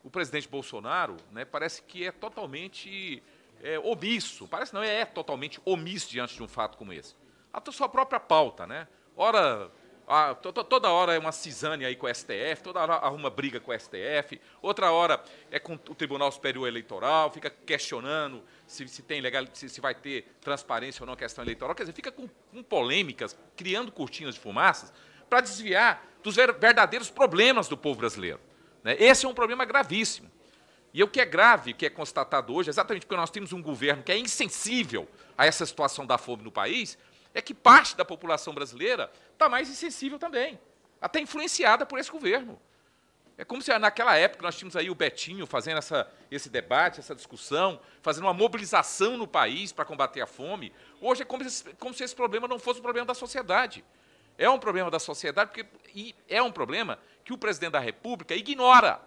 o presidente Bolsonaro né, parece que é totalmente é, omisso, parece não, é, é totalmente omisso diante de um fato como esse. A sua própria pauta, né? Ora, a, to, to, toda hora é uma cisânia aí com o STF, toda hora arruma briga com o STF, outra hora é com o Tribunal Superior Eleitoral, fica questionando se, se tem legal, se, se, vai ter transparência ou não a questão eleitoral. Quer dizer, fica com, com polêmicas, criando cortinas de fumaças, para desviar dos verdadeiros problemas do povo brasileiro. Né? Esse é um problema gravíssimo. E o que é grave, que é constatado hoje, exatamente porque nós temos um governo que é insensível a essa situação da fome no país, é que parte da população brasileira está mais insensível também, até influenciada por esse governo. É como se naquela época nós tínhamos aí o Betinho fazendo essa, esse debate, essa discussão, fazendo uma mobilização no país para combater a fome. Hoje é como se, como se esse problema não fosse um problema da sociedade. É um problema da sociedade porque, e é um problema que o presidente da República ignora.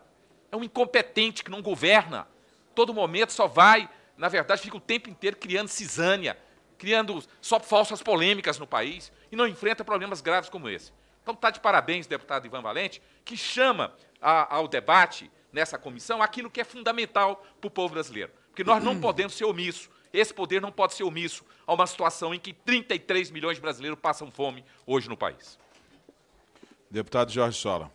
É um incompetente que não governa. Todo momento só vai, na verdade, fica o tempo inteiro criando cisânia, criando só falsas polêmicas no país e não enfrenta problemas graves como esse. Então está de parabéns, deputado Ivan Valente, que chama a, ao debate nessa comissão aquilo que é fundamental para o povo brasileiro. Porque nós não podemos ser omissos. Esse poder não pode ser omisso a uma situação em que 33 milhões de brasileiros passam fome hoje no país. Deputado Jorge Sola.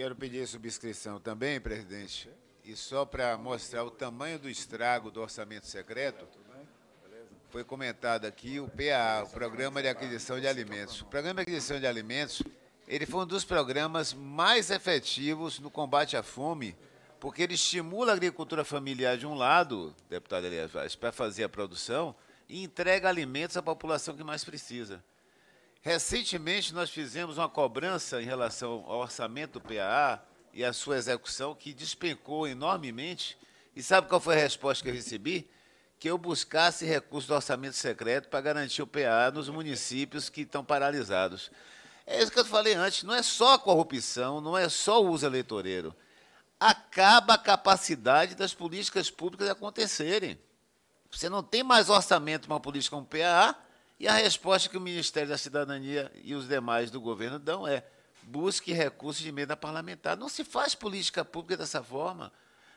Quero pedir subscrição também, presidente. E só para mostrar o tamanho do estrago do orçamento secreto, foi comentado aqui o PAA, o Programa de Aquisição de Alimentos. O Programa de Aquisição de Alimentos, ele foi um dos programas mais efetivos no combate à fome, porque ele estimula a agricultura familiar de um lado, deputado Elias Vaz, para fazer a produção, e entrega alimentos à população que mais precisa. Recentemente, nós fizemos uma cobrança em relação ao orçamento do PAA e à sua execução, que despencou enormemente. E sabe qual foi a resposta que eu recebi? Que eu buscasse recursos do orçamento secreto para garantir o PAA nos municípios que estão paralisados. É isso que eu falei antes: não é só a corrupção, não é só o uso eleitoreiro. Acaba a capacidade das políticas públicas acontecerem. Você não tem mais orçamento para uma política como o PAA e a resposta que o Ministério da Cidadania e os demais do governo dão é: busque recursos de emenda parlamentar. Não se faz política pública dessa forma.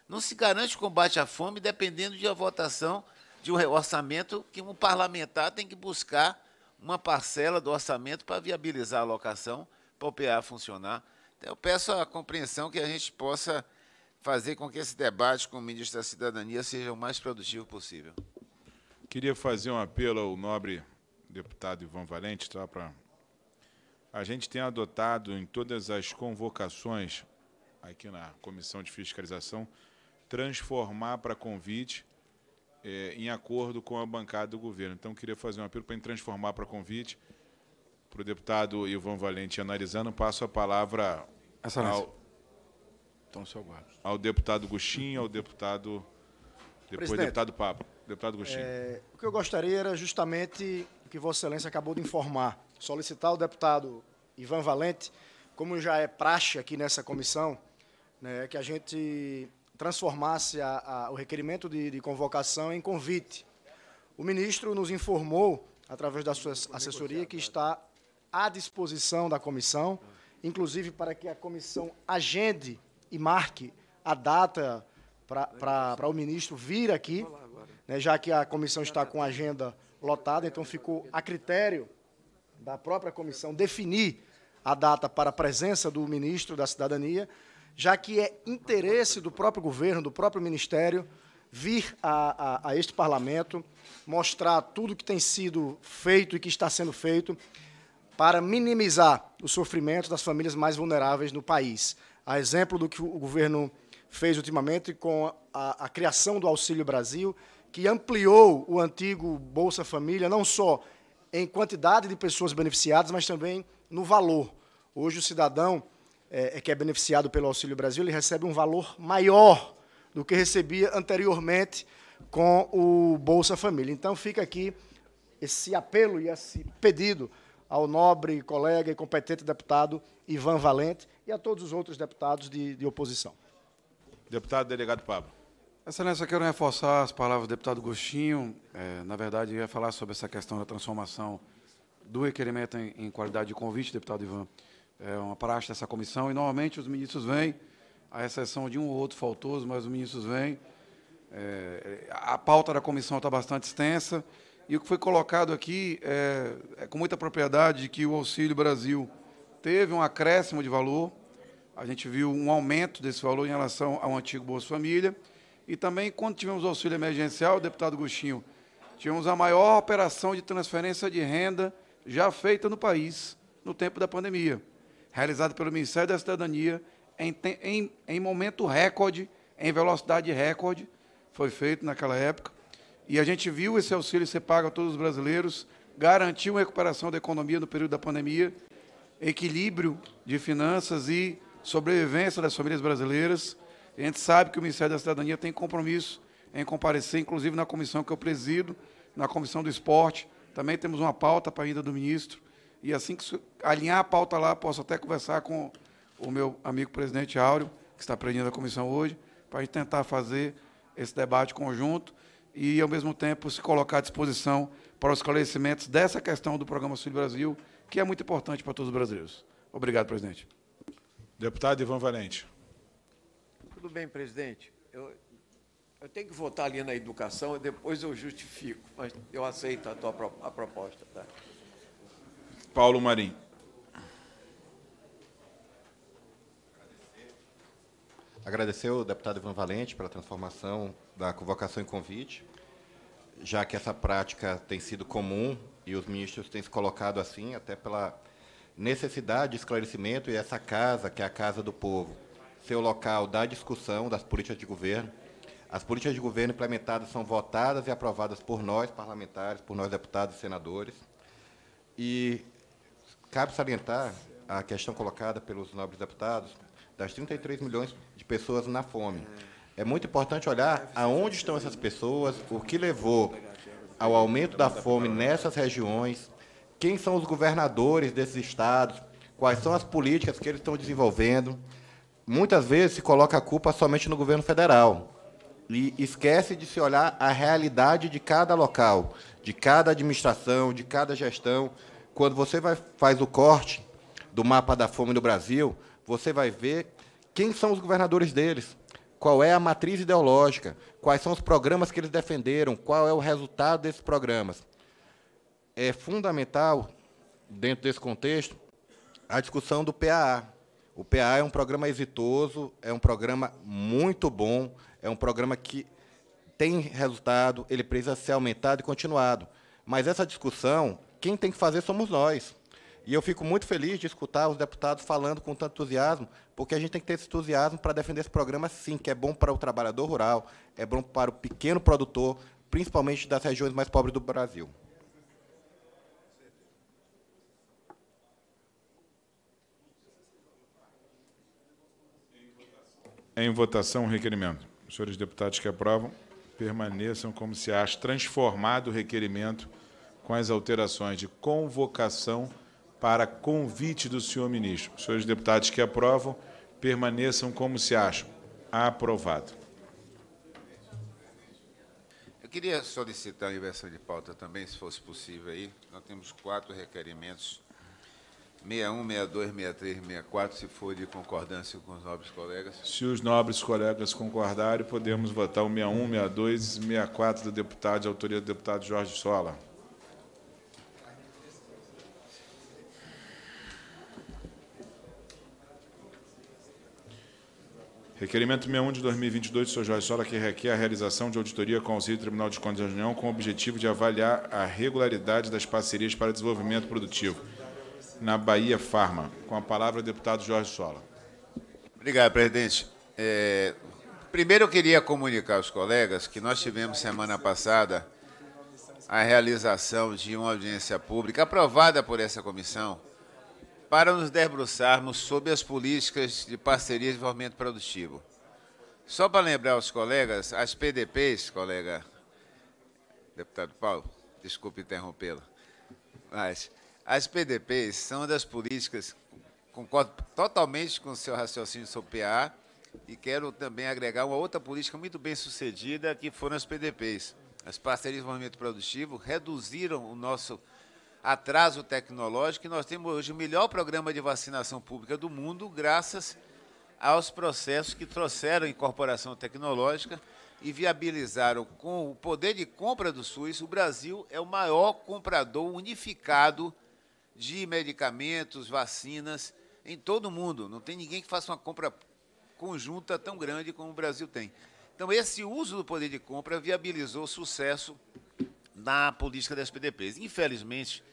Não se garante o combate à fome dependendo de uma votação de um orçamento que um parlamentar tem que buscar uma parcela do orçamento para viabilizar a alocação, para o PA funcionar. Então, eu peço a compreensão que a gente possa fazer com que esse debate com o ministro da Cidadania seja o mais produtivo possível. Queria fazer um apelo ao nobre deputado Ivan Valente, só tá, para. A gente tem adotado em todas as convocações aqui na Comissão de Fiscalização transformar para convite é, em acordo com a bancada do governo. Então, queria fazer um apelo para transformar para convite para o deputado Ivan Valente analisando. Passo a palavra ao, então, seu ao deputado Gostinho, ao deputado. Depois, Presidente, deputado Papa. Deputado Gostinho. É, o que eu gostaria era justamente que Vossa Excelência acabou de informar. Solicitar ao deputado Ivan Valente, como já é praxe aqui nessa comissão, né, que a gente transformasse a, a, o requerimento de, de convocação em convite. O ministro nos informou, através da sua assessoria, que está à disposição da comissão, inclusive para que a comissão agende e marque a data para o ministro vir aqui, né, já que a comissão está com agenda lotada, então ficou a critério da própria comissão definir a data para a presença do ministro da Cidadania, já que é interesse do próprio governo, do próprio ministério, vir a, a, a este parlamento mostrar tudo que tem sido feito e que está sendo feito para minimizar o sofrimento das famílias mais vulneráveis no país. A exemplo do que o governo fez ultimamente com a, a criação do Auxílio Brasil, que ampliou o antigo Bolsa Família, não só em quantidade de pessoas beneficiadas, mas também no valor. Hoje, o cidadão é, é, que é beneficiado pelo Auxílio Brasil, ele recebe um valor maior do que recebia anteriormente com o Bolsa Família. Então, fica aqui esse apelo e esse pedido ao nobre colega e competente deputado Ivan Valente e a todos os outros deputados de, de oposição. Deputado delegado Pablo. Excelência, eu quero reforçar as palavras do deputado Gostinho. É, na verdade, eu ia falar sobre essa questão da transformação do requerimento em, em qualidade de convite, deputado Ivan. É uma praxe dessa comissão e, normalmente, os ministros vêm, à exceção de um ou outro faltoso, mas os ministros vêm. É, a pauta da comissão está bastante extensa e o que foi colocado aqui é, é com muita propriedade que o Auxílio Brasil teve um acréscimo de valor, a gente viu um aumento desse valor em relação ao antigo Bolsa Família, e também quando tivemos o auxílio emergencial, deputado Gostinho, tivemos a maior operação de transferência de renda já feita no país no tempo da pandemia, realizada pelo Ministério da Cidadania em, em, em momento recorde, em velocidade recorde, foi feito naquela época. E a gente viu esse auxílio ser pago a todos os brasileiros, garantiu a recuperação da economia no período da pandemia, equilíbrio de finanças e sobrevivência das famílias brasileiras. A gente sabe que o Ministério da Cidadania tem compromisso em comparecer, inclusive na comissão que eu presido, na comissão do esporte. Também temos uma pauta para a ida do ministro. E assim que alinhar a pauta lá, posso até conversar com o meu amigo presidente Áureo, que está presidindo a comissão hoje, para a gente tentar fazer esse debate conjunto e, ao mesmo tempo, se colocar à disposição para os esclarecimentos dessa questão do programa Sul Brasil, que é muito importante para todos os brasileiros. Obrigado, presidente. Deputado Ivan Valente. Tudo bem, presidente. Eu, eu tenho que votar ali na educação e depois eu justifico, mas eu aceito a tua a proposta. Tá? Paulo Marim. Agradecer ao deputado Ivan Valente pela transformação da convocação em convite, já que essa prática tem sido comum e os ministros têm se colocado assim, até pela necessidade de esclarecimento e essa casa, que é a casa do povo ser o local da discussão das políticas de governo. As políticas de governo implementadas são votadas e aprovadas por nós, parlamentares, por nós, deputados e senadores. E cabe salientar a questão colocada pelos nobres deputados das 33 milhões de pessoas na fome. É muito importante olhar aonde estão essas pessoas, o que levou ao aumento da fome nessas regiões, quem são os governadores desses estados, quais são as políticas que eles estão desenvolvendo, muitas vezes se coloca a culpa somente no governo federal e esquece de se olhar a realidade de cada local, de cada administração, de cada gestão. Quando você vai, faz o corte do mapa da fome do Brasil, você vai ver quem são os governadores deles, qual é a matriz ideológica, quais são os programas que eles defenderam, qual é o resultado desses programas. É fundamental, dentro desse contexto, a discussão do PAA, o PA é um programa exitoso, é um programa muito bom, é um programa que tem resultado, ele precisa ser aumentado e continuado. Mas essa discussão, quem tem que fazer somos nós. E eu fico muito feliz de escutar os deputados falando com tanto entusiasmo, porque a gente tem que ter esse entusiasmo para defender esse programa, sim, que é bom para o trabalhador rural, é bom para o pequeno produtor, principalmente das regiões mais pobres do Brasil. Em votação, o requerimento. Os senhores deputados que aprovam, permaneçam como se acha transformado o requerimento com as alterações de convocação para convite do senhor ministro. Os senhores deputados que aprovam, permaneçam como se acham. Aprovado. Eu queria solicitar a inversão de pauta também, se fosse possível aí. Nós temos quatro requerimentos 61, 62, 63, 64, se for de concordância com os nobres colegas. Se os nobres colegas concordarem, podemos votar o 61, 62 e 64 do deputado, de autoria do deputado Jorge Sola. Requerimento 61 de 2022 do senhor Jorge Sola, que requer a realização de auditoria com auxílio do Tribunal de Contas da União com o objetivo de avaliar a regularidade das parcerias para desenvolvimento produtivo na Bahia Farma. Com a palavra, o deputado Jorge Sola. Obrigado, presidente. É, primeiro, eu queria comunicar aos colegas que nós tivemos semana passada a realização de uma audiência pública aprovada por essa comissão para nos debruçarmos sobre as políticas de parceria de desenvolvimento produtivo. Só para lembrar aos colegas, as PDPs, colega deputado Paulo, desculpe interrompê-lo, mas as PDPs são uma das políticas, concordo totalmente com o seu raciocínio sobre PA, e quero também agregar uma outra política muito bem sucedida, que foram as PDPs. As parcerias de movimento produtivo reduziram o nosso atraso tecnológico e nós temos hoje o melhor programa de vacinação pública do mundo, graças aos processos que trouxeram incorporação tecnológica e viabilizaram com o poder de compra do SUS, o Brasil é o maior comprador unificado de medicamentos, vacinas em todo o mundo. Não tem ninguém que faça uma compra conjunta tão grande como o Brasil tem. Então, esse uso do poder de compra viabilizou o sucesso na política das PDPs. Infelizmente,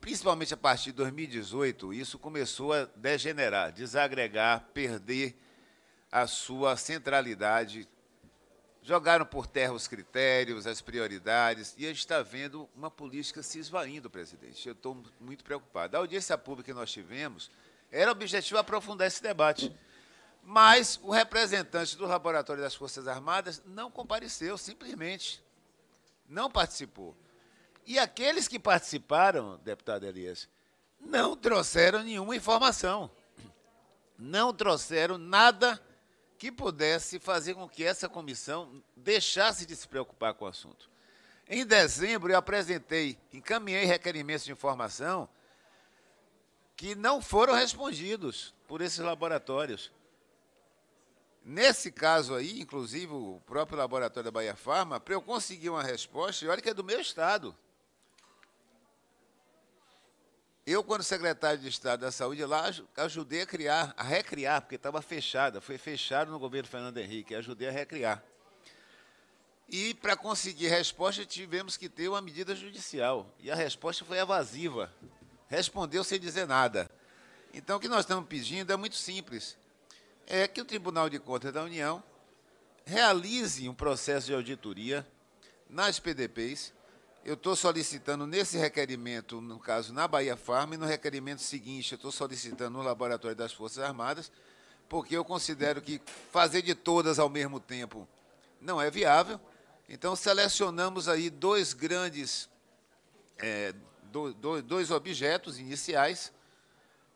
principalmente a partir de 2018, isso começou a degenerar, desagregar, perder a sua centralidade Jogaram por terra os critérios, as prioridades, e a gente está vendo uma política se esvaindo, presidente. Eu estou muito preocupado. A audiência pública que nós tivemos era objetivo aprofundar esse debate. Mas o representante do Laboratório das Forças Armadas não compareceu, simplesmente. Não participou. E aqueles que participaram, deputado Elias, não trouxeram nenhuma informação. Não trouxeram nada que pudesse fazer com que essa comissão deixasse de se preocupar com o assunto. Em dezembro, eu apresentei, encaminhei requerimentos de informação que não foram respondidos por esses laboratórios. Nesse caso aí, inclusive, o próprio laboratório da Bahia Farma, para eu conseguir uma resposta, e olha que é do meu estado, eu, quando secretário de Estado da Saúde lá, ajudei a criar, a recriar, porque estava fechada, foi fechado no governo Fernando Henrique, ajudei a recriar. E para conseguir resposta, tivemos que ter uma medida judicial. E a resposta foi evasiva. Respondeu sem dizer nada. Então, o que nós estamos pedindo é muito simples: é que o Tribunal de Contas da União realize um processo de auditoria nas PDPs eu estou solicitando nesse requerimento, no caso na Bahia Farm, e no requerimento seguinte, eu estou solicitando no Laboratório das Forças Armadas, porque eu considero que fazer de todas ao mesmo tempo não é viável. Então, selecionamos aí dois grandes, é, dois, dois objetos iniciais,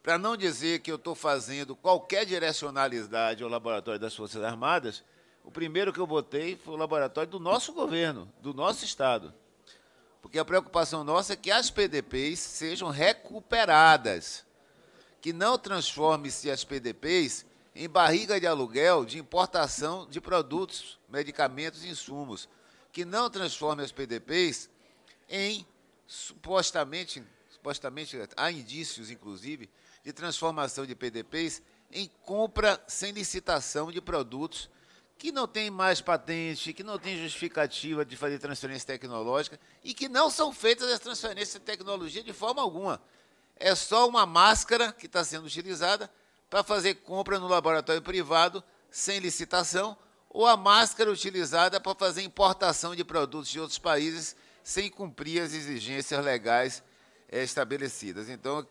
para não dizer que eu estou fazendo qualquer direcionalidade ao Laboratório das Forças Armadas, o primeiro que eu botei foi o laboratório do nosso governo, do nosso Estado. Porque a preocupação nossa é que as PDPs sejam recuperadas, que não transforme-se as PDPs em barriga de aluguel de importação de produtos, medicamentos e insumos, que não transforme as PDPs em supostamente, supostamente há indícios inclusive de transformação de PDPs em compra sem licitação de produtos que não tem mais patente, que não tem justificativa de fazer transferência tecnológica e que não são feitas as transferências de tecnologia de forma alguma. É só uma máscara que está sendo utilizada para fazer compra no laboratório privado sem licitação ou a máscara utilizada para fazer importação de produtos de outros países sem cumprir as exigências legais é, estabelecidas. Então,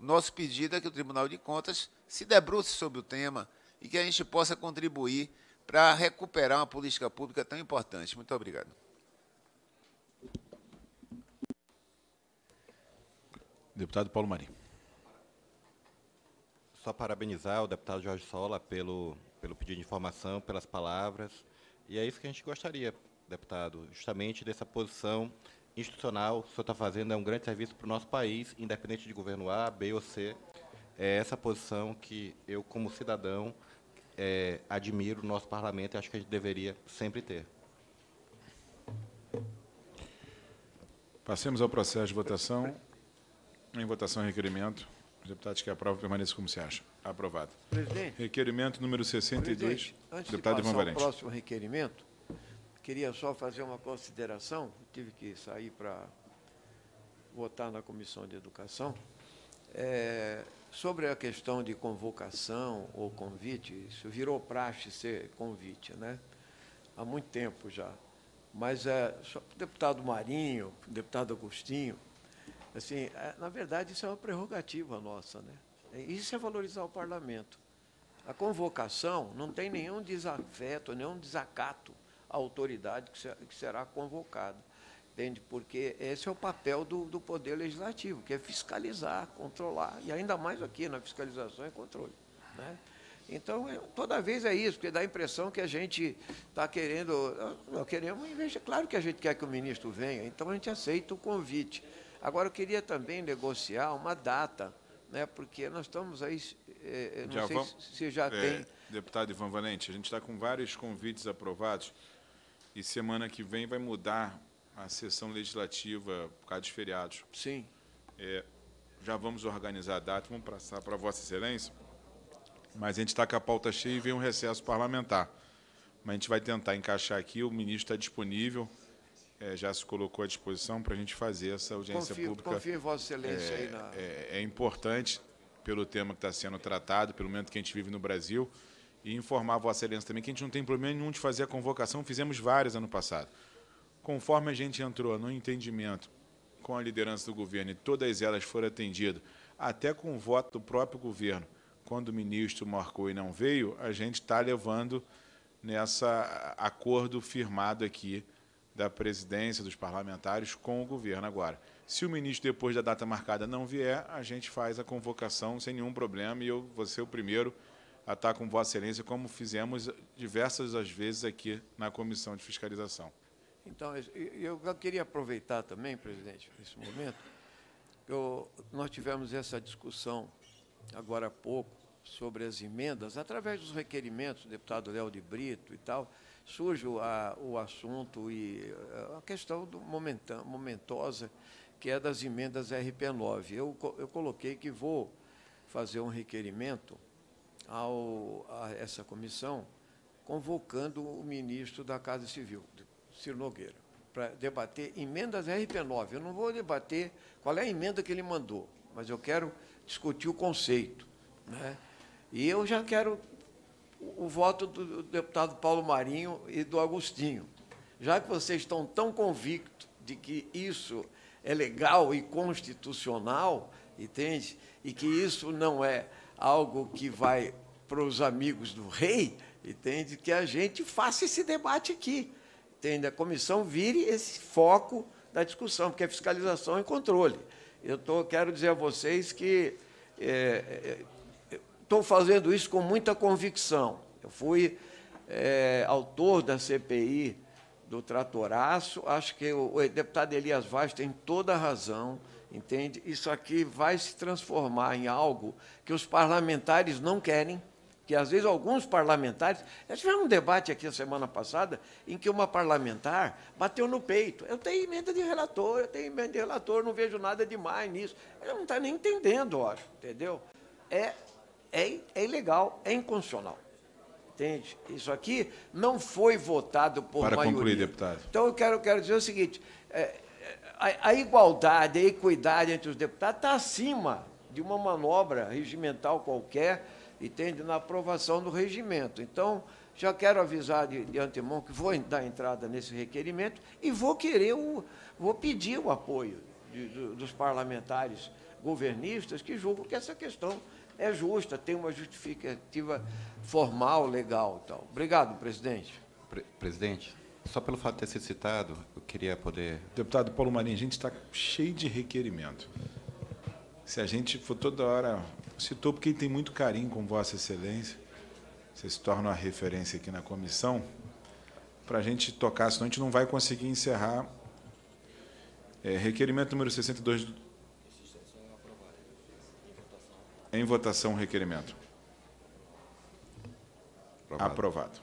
nosso pedido é que o Tribunal de Contas se debruce sobre o tema e que a gente possa contribuir para recuperar uma política pública tão importante. Muito obrigado. Deputado Paulo Marinho. Só parabenizar o deputado Jorge Sola pelo, pelo pedido de informação, pelas palavras. E é isso que a gente gostaria, deputado, justamente dessa posição institucional que o senhor está fazendo é um grande serviço para o nosso país, independente de governo A, B ou C. É essa posição que eu, como cidadão, é, admiro o nosso parlamento e acho que a gente deveria sempre ter. Passemos ao processo de votação. Em votação, requerimento. Os deputados que aprovam permaneçam como se acha. Aprovado. Presidente. Requerimento número 62. Presidente, antes deputado de passar Valente. próximo requerimento, queria só fazer uma consideração. Tive que sair para votar na Comissão de Educação. É, Sobre a questão de convocação ou convite, isso virou praxe ser convite, né? Há muito tempo já. Mas é, só, o deputado Marinho, o deputado Agostinho, assim, é, na verdade isso é uma prerrogativa nossa, né? É, isso é valorizar o parlamento. A convocação não tem nenhum desafeto, nenhum desacato à autoridade que, que será convocada entende? Porque esse é o papel do, do poder legislativo, que é fiscalizar, controlar, e ainda mais aqui na fiscalização e controle. Né? Então, é, toda vez é isso, porque dá a impressão que a gente está querendo. Ah, não, queremos investir. Claro que a gente quer que o ministro venha, então a gente aceita o convite. Agora, eu queria também negociar uma data, né, porque nós estamos aí. É, é não já sei vamos, se já é, tem. Deputado Ivan Valente, a gente está com vários convites aprovados e semana que vem vai mudar a sessão legislativa por causa dos feriados. Sim. É, já vamos organizar a data, vamos passar para Vossa Excelência, mas a gente está com a pauta cheia e vem um recesso parlamentar. Mas a gente vai tentar encaixar aqui, o ministro está disponível, é, já se colocou à disposição para a gente fazer essa audiência confio, pública. Confio em Vossa Excelência é, aí na... É, é, é importante pelo tema que está sendo tratado, pelo momento que a gente vive no Brasil, e informar a Vossa Excelência também que a gente não tem problema nenhum de fazer a convocação, fizemos várias ano passado. Conforme a gente entrou no entendimento com a liderança do governo e todas elas foram atendidas, até com o voto do próprio governo, quando o ministro marcou e não veio, a gente está levando nessa acordo firmado aqui da presidência, dos parlamentares com o governo agora. Se o ministro, depois da data marcada, não vier, a gente faz a convocação sem nenhum problema e eu vou ser o primeiro a estar tá com Vossa Excelência, como fizemos diversas as vezes aqui na Comissão de Fiscalização. Então, eu queria aproveitar também, presidente, nesse momento, eu, nós tivemos essa discussão agora há pouco sobre as emendas, através dos requerimentos do deputado Léo de Brito e tal, surge a, o assunto e eh, a questão do momentosa, que é das emendas RP9. Eu, eu coloquei que vou fazer um requerimento ao, a essa comissão, convocando o ministro da Casa Civil, Ciro Nogueira, para debater emendas RP9. Eu não vou debater qual é a emenda que ele mandou, mas eu quero discutir o conceito. Né? E eu já quero o voto do deputado Paulo Marinho e do Agostinho. Já que vocês estão tão convictos de que isso é legal e constitucional, entende? E que isso não é algo que vai para os amigos do rei, entende? Que a gente faça esse debate aqui da comissão vire esse foco da discussão, porque é fiscalização e controle. Eu tô, quero dizer a vocês que estou é, é fazendo isso com muita convicção. Eu fui é, autor da CPI do tratoraço, acho que o, o deputado Elias Vaz tem toda a razão, entende? Isso aqui vai se transformar em algo que os parlamentares não querem que às vezes alguns parlamentares. Nós tivemos um debate aqui a semana passada em que uma parlamentar bateu no peito. Eu tenho emenda de relator, eu tenho emenda de relator, não vejo nada demais nisso. Ela não está nem entendendo, eu acho, entendeu? É, é, é ilegal, é inconstitucional. Entende? Isso aqui não foi votado por Para maioria. Para concluir, deputado. Então, eu quero, quero dizer o seguinte, é, é a, a igualdade, a equidade entre os deputados está acima de uma manobra regimental qualquer entende? Na aprovação do regimento. Então, já quero avisar de, de, antemão que vou dar entrada nesse requerimento e vou querer o, vou pedir o apoio de, dos parlamentares governistas que julgam que essa questão é justa, tem uma justificativa formal, legal tal. Obrigado, presidente. Pre presidente, só pelo fato de ter sido citado, eu queria poder. Deputado Paulo Marinho, a gente está cheio de requerimento. Se a gente for toda hora Citou porque tem muito carinho com Vossa Excelência. Você se torna uma referência aqui na comissão. Para a gente tocar, senão a gente não vai conseguir encerrar. É, requerimento número 62. Em votação, requerimento. Aprovado. Aprovado.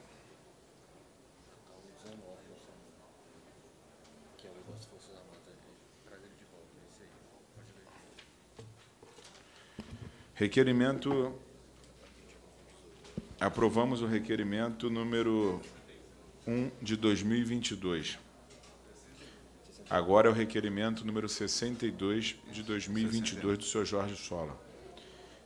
Requerimento. Aprovamos o requerimento número 1 de 2022. Agora é o requerimento número 62 de 2022 do senhor Jorge Sola,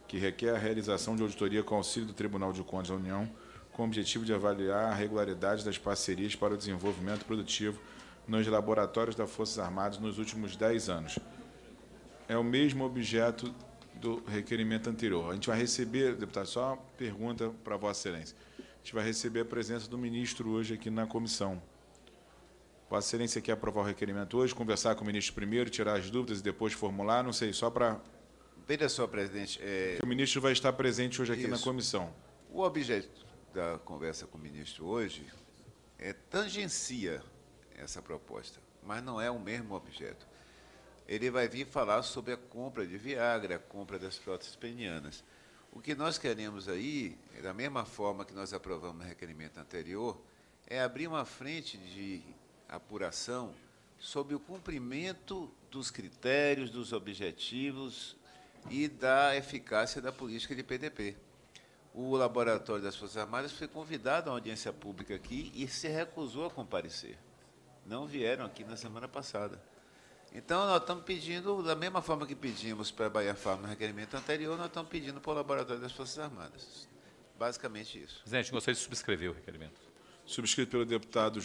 que requer a realização de auditoria com auxílio do Tribunal de Contas da União, com o objetivo de avaliar a regularidade das parcerias para o desenvolvimento produtivo nos laboratórios das Forças Armadas nos últimos 10 anos. É o mesmo objeto do requerimento anterior. A gente vai receber, deputado, só uma pergunta para Vossa Excelência. A gente vai receber a presença do ministro hoje aqui na comissão. Vossa Excelência quer aprovar o requerimento hoje, conversar com o ministro primeiro, tirar as dúvidas e depois formular, não sei, só para... Veja só, presidente... É... O ministro vai estar presente hoje aqui Isso. na comissão. O objeto da conversa com o ministro hoje é tangencia essa proposta, mas não é o mesmo objeto ele vai vir falar sobre a compra de Viagra, a compra das próteses penianas. O que nós queremos aí, é da mesma forma que nós aprovamos no requerimento anterior, é abrir uma frente de apuração sobre o cumprimento dos critérios, dos objetivos e da eficácia da política de PDP. O Laboratório das Forças Armadas foi convidado a uma audiência pública aqui e se recusou a comparecer. Não vieram aqui na semana passada. Então, nós estamos pedindo, da mesma forma que pedimos para a Bahia Farm no requerimento anterior, nós estamos pedindo para o Laboratório das Forças Armadas. Basicamente isso. Presidente, gostaria de subscrever o requerimento. Subscrito pelo deputado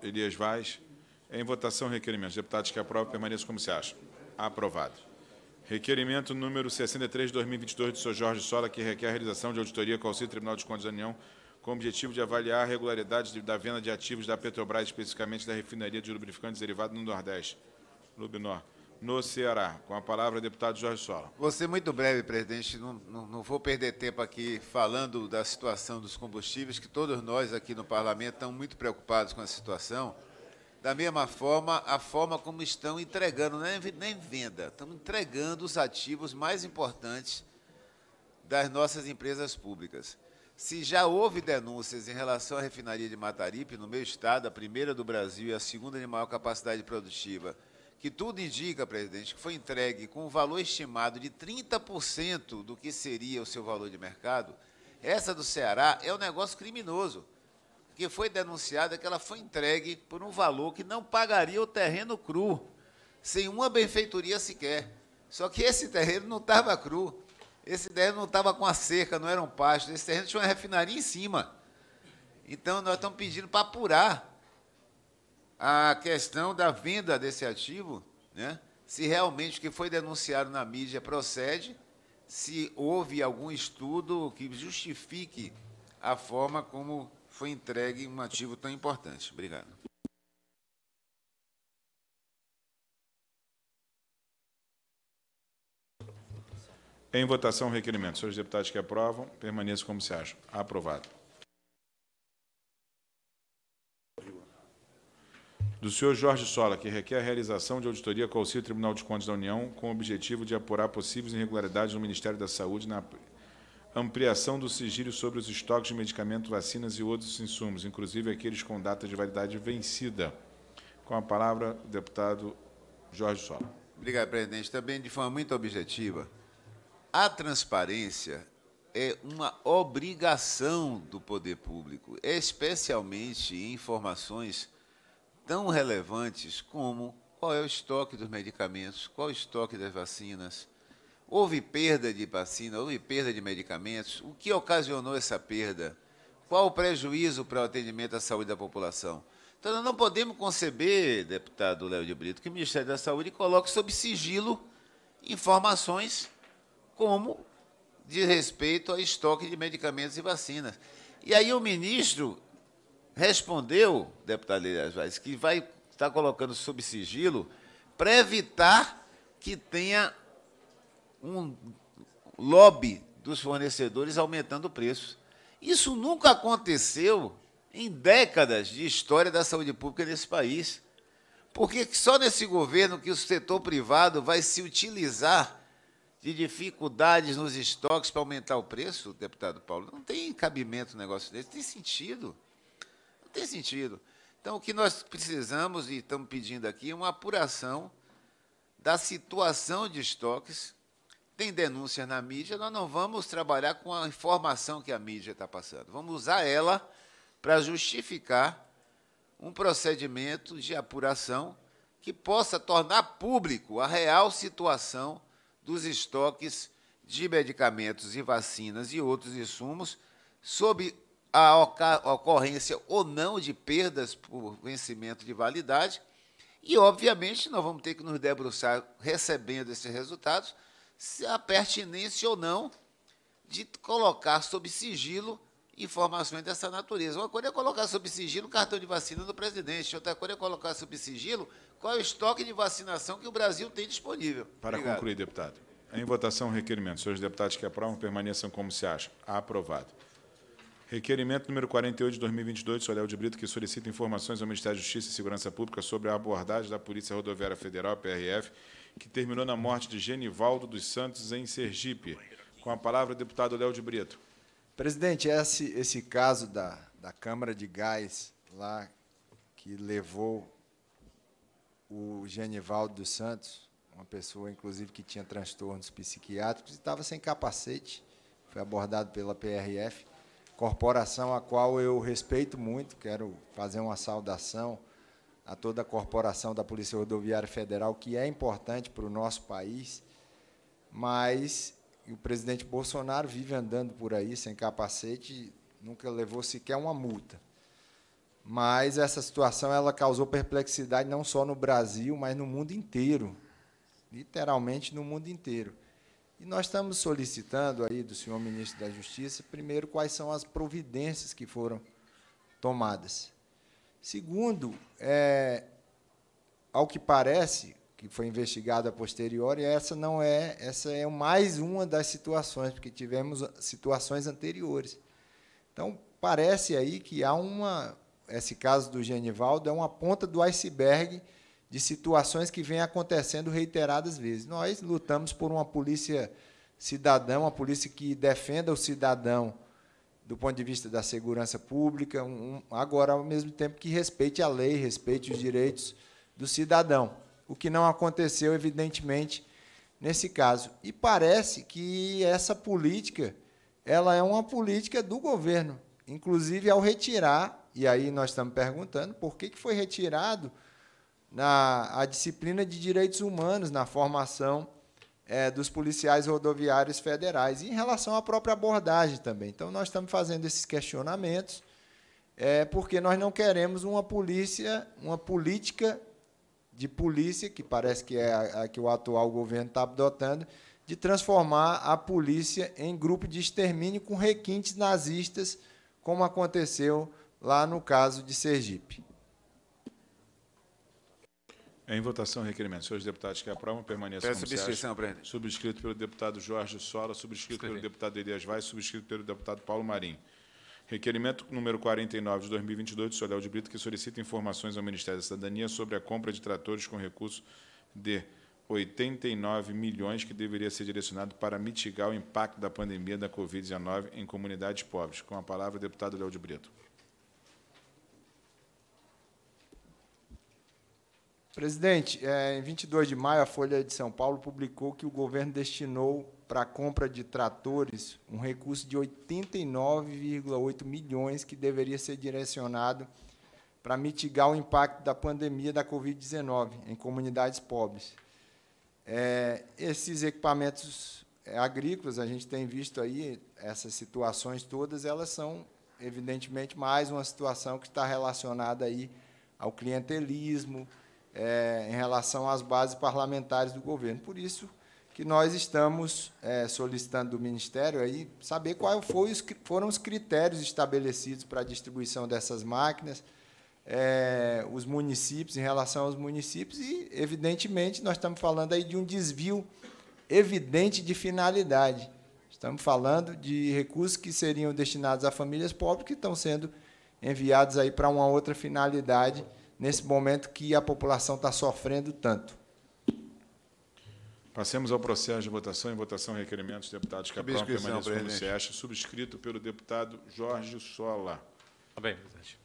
Elias Vaz. Em votação, requerimento. Os deputados que aprovam permaneçam como se acham. Aprovado. Requerimento número 63 de 2022 do senhor Jorge Sola, que requer a realização de auditoria com auxílio do Tribunal de Contas da União, com o objetivo de avaliar a regularidade da venda de ativos da Petrobras, especificamente da refinaria de lubrificantes derivados no Nordeste. Clube no Ceará. Com a palavra, deputado Jorge Sola. Você muito breve, presidente. Não, não, não vou perder tempo aqui falando da situação dos combustíveis, que todos nós aqui no parlamento estamos muito preocupados com a situação. Da mesma forma, a forma como estão entregando, nem, é nem venda, estamos entregando os ativos mais importantes das nossas empresas públicas. Se já houve denúncias em relação à refinaria de Mataripe, no meu estado, a primeira do Brasil e a segunda de maior capacidade produtiva, que tudo indica, presidente, que foi entregue com o um valor estimado de 30% do que seria o seu valor de mercado, essa do Ceará é um negócio criminoso, porque foi denunciada que ela foi entregue por um valor que não pagaria o terreno cru, sem uma benfeitoria sequer. Só que esse terreno não estava cru, esse terreno não estava com a cerca, não era um pasto, esse terreno tinha uma refinaria em cima. Então, nós estamos pedindo para apurar a questão da venda desse ativo, né? se realmente o que foi denunciado na mídia procede, se houve algum estudo que justifique a forma como foi entregue um ativo tão importante. Obrigado. Em votação, o requerimento. Senhores deputados que aprovam, permaneça como se acham. Aprovado. do senhor Jorge Sola, que requer a realização de auditoria com o auxílio Tribunal de Contas da União, com o objetivo de apurar possíveis irregularidades no Ministério da Saúde na ampliação do sigilo sobre os estoques de medicamentos, vacinas e outros insumos, inclusive aqueles com data de validade vencida. Com a palavra, o deputado Jorge Sola. Obrigado, presidente. Também de forma muito objetiva, a transparência é uma obrigação do poder público, especialmente em informações tão relevantes como qual é o estoque dos medicamentos, qual é o estoque das vacinas. Houve perda de vacina, houve perda de medicamentos. O que ocasionou essa perda? Qual o prejuízo para o atendimento à saúde da população? Então, nós não podemos conceber, deputado Léo de Brito, que o Ministério da Saúde coloque sob sigilo informações como de respeito a estoque de medicamentos e vacinas. E aí o ministro respondeu, deputado Leilias Vaz, que vai estar colocando sob sigilo para evitar que tenha um lobby dos fornecedores aumentando o preço. Isso nunca aconteceu em décadas de história da saúde pública nesse país. Porque só nesse governo que o setor privado vai se utilizar de dificuldades nos estoques para aumentar o preço, deputado Paulo? Não tem cabimento um negócio desse, não tem sentido tem sentido. Então, o que nós precisamos e estamos pedindo aqui é uma apuração da situação de estoques. Tem denúncias na mídia, nós não vamos trabalhar com a informação que a mídia está passando. Vamos usar ela para justificar um procedimento de apuração que possa tornar público a real situação dos estoques de medicamentos e vacinas e outros insumos sob a ocorrência ou não de perdas por vencimento de validade. E, obviamente, nós vamos ter que nos debruçar recebendo esses resultados, se a pertinência ou não de colocar sob sigilo informações dessa natureza. Uma coisa é colocar sob sigilo o cartão de vacina do presidente, outra coisa é colocar sob sigilo qual é o estoque de vacinação que o Brasil tem disponível. Para Obrigado. concluir, deputado. Em votação, requerimento. Senhores deputados que aprovam, permaneçam como se acham. Aprovado. Requerimento número 48 de 2022 de Léo de Brito, que solicita informações ao Ministério da Justiça e Segurança Pública sobre a abordagem da Polícia Rodoviária Federal, PRF, que terminou na morte de Genivaldo dos Santos em Sergipe. Com a palavra, deputado Léo de Brito. Presidente, esse, esse caso da, da Câmara de Gás, lá, que levou o Genivaldo dos Santos, uma pessoa, inclusive, que tinha transtornos psiquiátricos, e estava sem capacete, foi abordado pela PRF corporação a qual eu respeito muito, quero fazer uma saudação a toda a corporação da Polícia Rodoviária Federal, que é importante para o nosso país, mas o presidente Bolsonaro vive andando por aí sem capacete, nunca levou sequer uma multa. Mas essa situação ela causou perplexidade não só no Brasil, mas no mundo inteiro, literalmente no mundo inteiro. E nós estamos solicitando aí do senhor ministro da Justiça, primeiro, quais são as providências que foram tomadas. Segundo, é, ao que parece, que foi investigado a posteriori, essa não é, essa é mais uma das situações, porque tivemos situações anteriores. Então, parece aí que há uma esse caso do Genivaldo é uma ponta do iceberg de situações que vêm acontecendo reiteradas vezes. Nós lutamos por uma polícia cidadão, uma polícia que defenda o cidadão do ponto de vista da segurança pública, um, agora, ao mesmo tempo que respeite a lei, respeite os direitos do cidadão, o que não aconteceu, evidentemente, nesse caso. E parece que essa política ela é uma política do governo, inclusive ao retirar, e aí nós estamos perguntando por que, que foi retirado na a disciplina de direitos humanos na formação é, dos policiais rodoviários federais e em relação à própria abordagem também. Então, nós estamos fazendo esses questionamentos é, porque nós não queremos uma polícia, uma política de polícia, que parece que é a, a que o atual governo está adotando, de transformar a polícia em grupo de extermínio com requintes nazistas, como aconteceu lá no caso de Sergipe. Em votação, requerimento. Senhores deputados que aprovam, permaneçam Peço como subscrição, presidente. Subscrito pelo deputado Jorge Sola, subscrito Escrevi. pelo deputado Elias Vaz, subscrito pelo deputado Paulo Marim. Requerimento número 49 de 2022 do Soléu de Brito, que solicita informações ao Ministério da Cidadania sobre a compra de tratores com recurso de 89 milhões que deveria ser direcionado para mitigar o impacto da pandemia da Covid-19 em comunidades pobres. Com a palavra, deputado Léo de Brito. Presidente, é, em 22 de maio, a Folha de São Paulo publicou que o governo destinou para a compra de tratores um recurso de 89,8 milhões que deveria ser direcionado para mitigar o impacto da pandemia da Covid-19 em comunidades pobres. É, esses equipamentos é, agrícolas, a gente tem visto aí essas situações todas, elas são, evidentemente, mais uma situação que está relacionada aí ao clientelismo, é, em relação às bases parlamentares do governo. Por isso que nós estamos é, solicitando do Ministério aí saber quais foram os critérios estabelecidos para a distribuição dessas máquinas, é, os municípios, em relação aos municípios, e, evidentemente, nós estamos falando aí de um desvio evidente de finalidade. Estamos falando de recursos que seriam destinados a famílias pobres que estão sendo enviados aí para uma outra finalidade nesse momento que a população está sofrendo tanto. Passemos ao processo de votação em votação requerimentos deputados Capão, permaneçam como se acha, subscrito pelo deputado Jorge Sola. Também, tá presidente.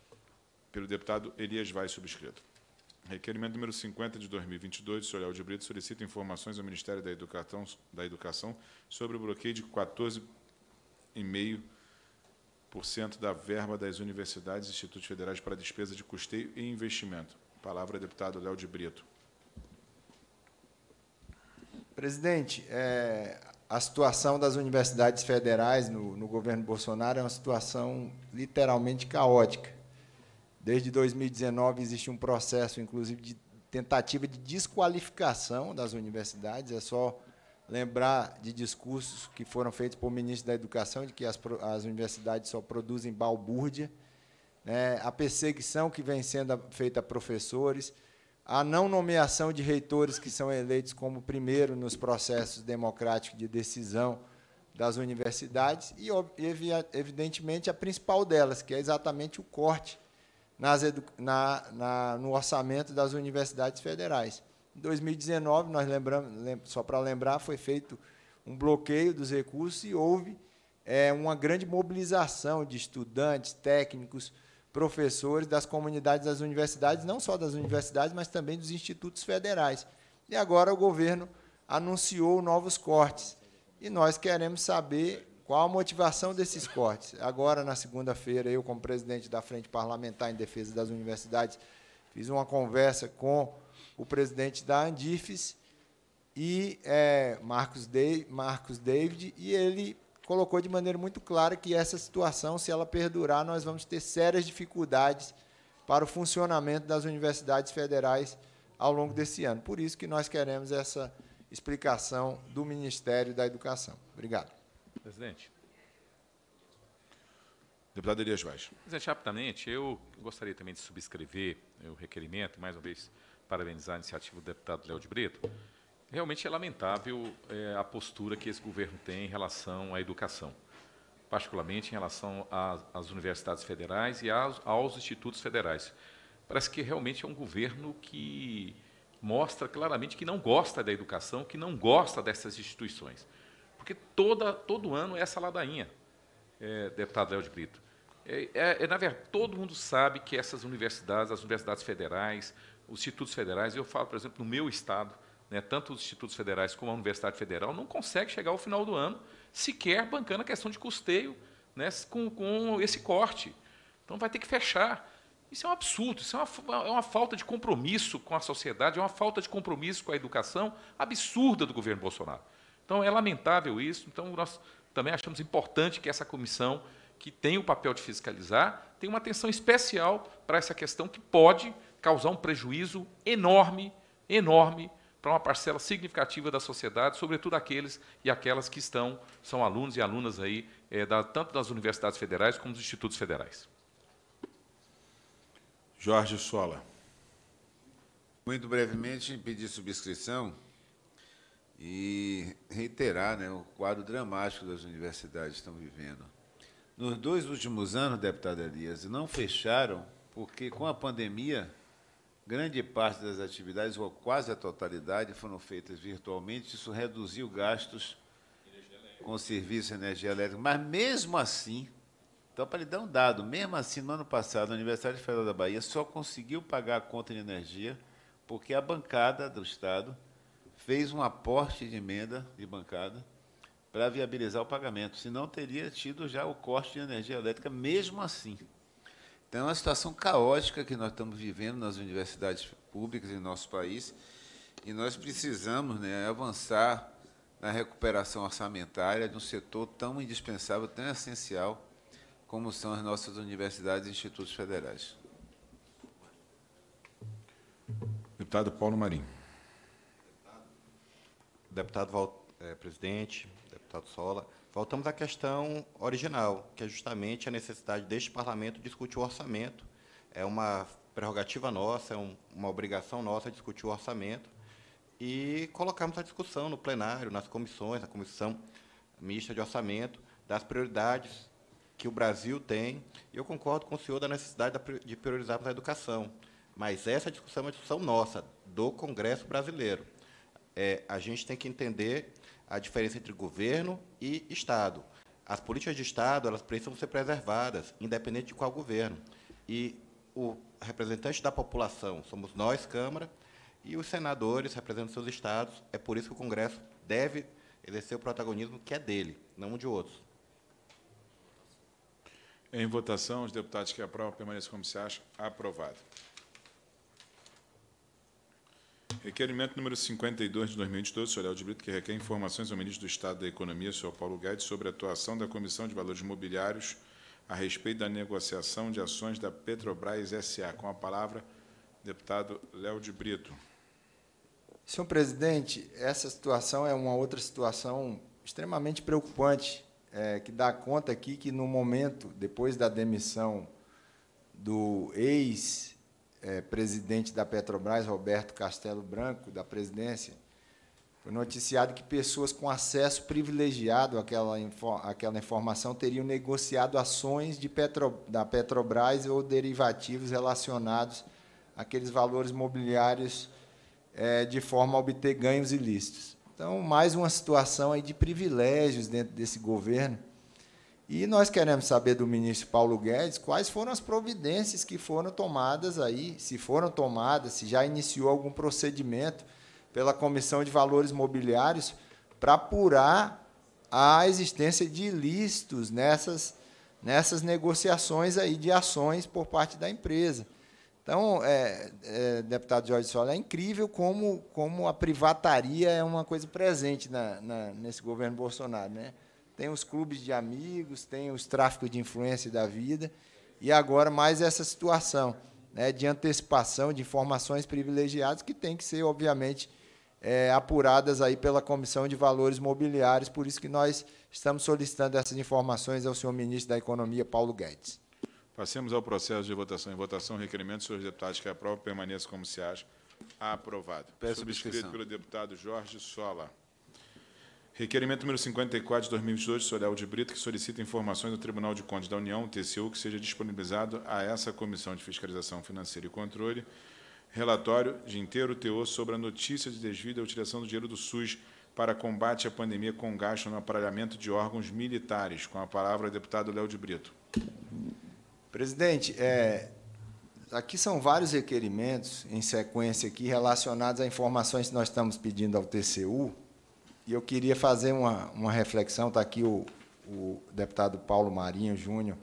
Pelo deputado Elias Vai, subscrito. Requerimento número 50 de 2022, do Sr. de Brito, solicita informações ao Ministério da Educação, da Educação sobre o bloqueio de 14,5 1% da verba das universidades e institutos federais para despesa de custeio e investimento. Palavra, deputado Léo de Brito. Presidente, é, a situação das universidades federais no, no, governo Bolsonaro é uma situação literalmente caótica. Desde 2019 existe um processo, inclusive, de tentativa de desqualificação das universidades. É só lembrar de discursos que foram feitos por ministro da Educação de que as, as universidades só produzem balbúrdia, né, a perseguição que vem sendo feita a professores, a não nomeação de reitores que são eleitos como primeiro nos processos democráticos de decisão das universidades e, evidentemente, a principal delas, que é exatamente o corte nas, na, na, no orçamento das universidades federais. Em 2019, nós lembramos, só para lembrar, foi feito um bloqueio dos recursos e houve é, uma grande mobilização de estudantes, técnicos, professores das comunidades das universidades, não só das universidades, mas também dos institutos federais. E agora o governo anunciou novos cortes. E nós queremos saber qual a motivação desses cortes. Agora, na segunda-feira, eu, como presidente da Frente Parlamentar em Defesa das Universidades, fiz uma conversa com o presidente da Andifes, e é, Marcos, de Marcos David, e ele colocou de maneira muito clara que essa situação, se ela perdurar, nós vamos ter sérias dificuldades para o funcionamento das universidades federais ao longo desse ano. Por isso que nós queremos essa explicação do Ministério da Educação. Obrigado. Presidente. Deputado Elias Vaz. Presidente, rapidamente, eu gostaria também de subscrever o requerimento, mais uma vez, parabenizar a iniciativa do deputado Léo de Brito. Realmente é lamentável é, a postura que esse governo tem em relação à educação, particularmente em relação às, universidades federais e aos, aos institutos federais. Parece que realmente é um governo que mostra claramente que não gosta da educação, que não gosta dessas instituições. Porque toda, todo ano é essa ladainha, é, deputado Léo de Brito. É, é, é, na verdade, todo mundo sabe que essas universidades, as universidades federais, os institutos federais, eu falo, por exemplo, no meu estado, né, tanto os institutos federais como a Universidade Federal, não consegue chegar ao final do ano sequer bancando a questão de custeio né, com, com esse corte. Então vai ter que fechar. Isso é um absurdo, isso é uma, é uma falta de compromisso com a sociedade, é uma falta de compromisso com a educação absurda do governo Bolsonaro. Então é lamentável isso, então nós também achamos importante que essa comissão, que tem o papel de fiscalizar, tenha uma atenção especial para essa questão que pode causar um prejuízo enorme, enorme para uma parcela significativa da sociedade, sobretudo aqueles e aquelas que estão são alunos e alunas aí é, da, tanto das universidades federais como dos institutos federais. Jorge Sola. Muito brevemente pedir subscrição e reiterar né, o quadro dramático das universidades que estão vivendo. Nos dois últimos anos, deputado Elias, não fecharam porque com a pandemia Grande parte das atividades, ou quase a totalidade, foram feitas virtualmente. Isso reduziu gastos com serviço de energia elétrica. Mas, mesmo assim, então, para lhe dar um dado, mesmo assim, no ano passado, a Universidade Federal da Bahia só conseguiu pagar a conta de energia porque a bancada do Estado fez um aporte de emenda de bancada para viabilizar o pagamento, senão teria tido já o corte de energia elétrica mesmo assim. Então, é uma situação caótica que nós estamos vivendo nas universidades públicas em nosso país e nós precisamos né, avançar na recuperação orçamentária de um setor tão indispensável, tão essencial, como são as nossas universidades e institutos federais. Deputado Paulo Marinho. Deputado, deputado Val, é, presidente, deputado Sola. Voltamos à questão original, que é justamente a necessidade deste parlamento discutir o orçamento. É uma prerrogativa nossa, é um, uma obrigação nossa discutir o orçamento e colocarmos a discussão no plenário, nas comissões, na comissão mista de orçamento, das prioridades que o Brasil tem. Eu concordo com o senhor da necessidade de priorizarmos a educação, mas essa discussão é uma discussão nossa, do Congresso brasileiro. É, a gente tem que entender a diferença entre governo e Estado. As políticas de Estado elas precisam ser preservadas, independente de qual governo. E o representante da população somos nós, Câmara, e os senadores representam seus estados. É por isso que o Congresso deve exercer o protagonismo que é dele, não de outros. Em votação, os deputados que aprovam permaneçam como se acham. Aprovado. Requerimento número 52 de 2012, senhor Léo Brito, que requer informações ao ministro do Estado da Economia, senhor Paulo Guedes, sobre a atuação da Comissão de Valores Imobiliários a respeito da negociação de ações da Petrobras SA. Com a palavra, deputado Léo de Brito. Senhor presidente, essa situação é uma outra situação extremamente preocupante, é, que dá conta aqui que, no momento, depois da demissão do ex é, presidente da Petrobras, Roberto Castelo Branco, da presidência, foi noticiado que pessoas com acesso privilegiado àquela, àquela informação teriam negociado ações de Petro, da Petrobras ou derivativos relacionados àqueles valores mobiliários é, de forma a obter ganhos ilícitos. Então, mais uma situação aí de privilégios dentro desse governo e nós queremos saber do ministro Paulo Guedes quais foram as providências que foram tomadas aí, se foram tomadas, se já iniciou algum procedimento pela Comissão de Valores Mobiliários para apurar a existência de ilícitos nessas, nessas negociações aí de ações por parte da empresa. Então, é, é, deputado Jorge Sola, é incrível como, como a privataria é uma coisa presente na, na, nesse governo Bolsonaro. Né? tem os clubes de amigos, tem os tráficos de influência da vida, e agora mais essa situação né, de antecipação de informações privilegiadas que tem que ser, obviamente, é, apuradas aí pela Comissão de Valores Mobiliários, por isso que nós estamos solicitando essas informações ao senhor ministro da Economia, Paulo Guedes. Passemos ao processo de votação. Em votação, requerimento, senhores deputados, que aprovam, permaneça como se acha. Aprovado. Peço Subscrito pelo deputado Jorge Sola. Requerimento número 54 de 2022, do Léo de Brito, que solicita informações do Tribunal de Contas da União, TCU, que seja disponibilizado a essa Comissão de Fiscalização Financeira e Controle relatório de inteiro teor sobre a notícia de desvio da utilização do dinheiro do SUS para combate à pandemia com gasto no aparelhamento de órgãos militares. Com a palavra, deputado Léo de Brito. Presidente, é, aqui são vários requerimentos em sequência aqui relacionados a informações que nós estamos pedindo ao TCU, e eu queria fazer uma, uma reflexão, está aqui o, o deputado Paulo Marinho Júnior,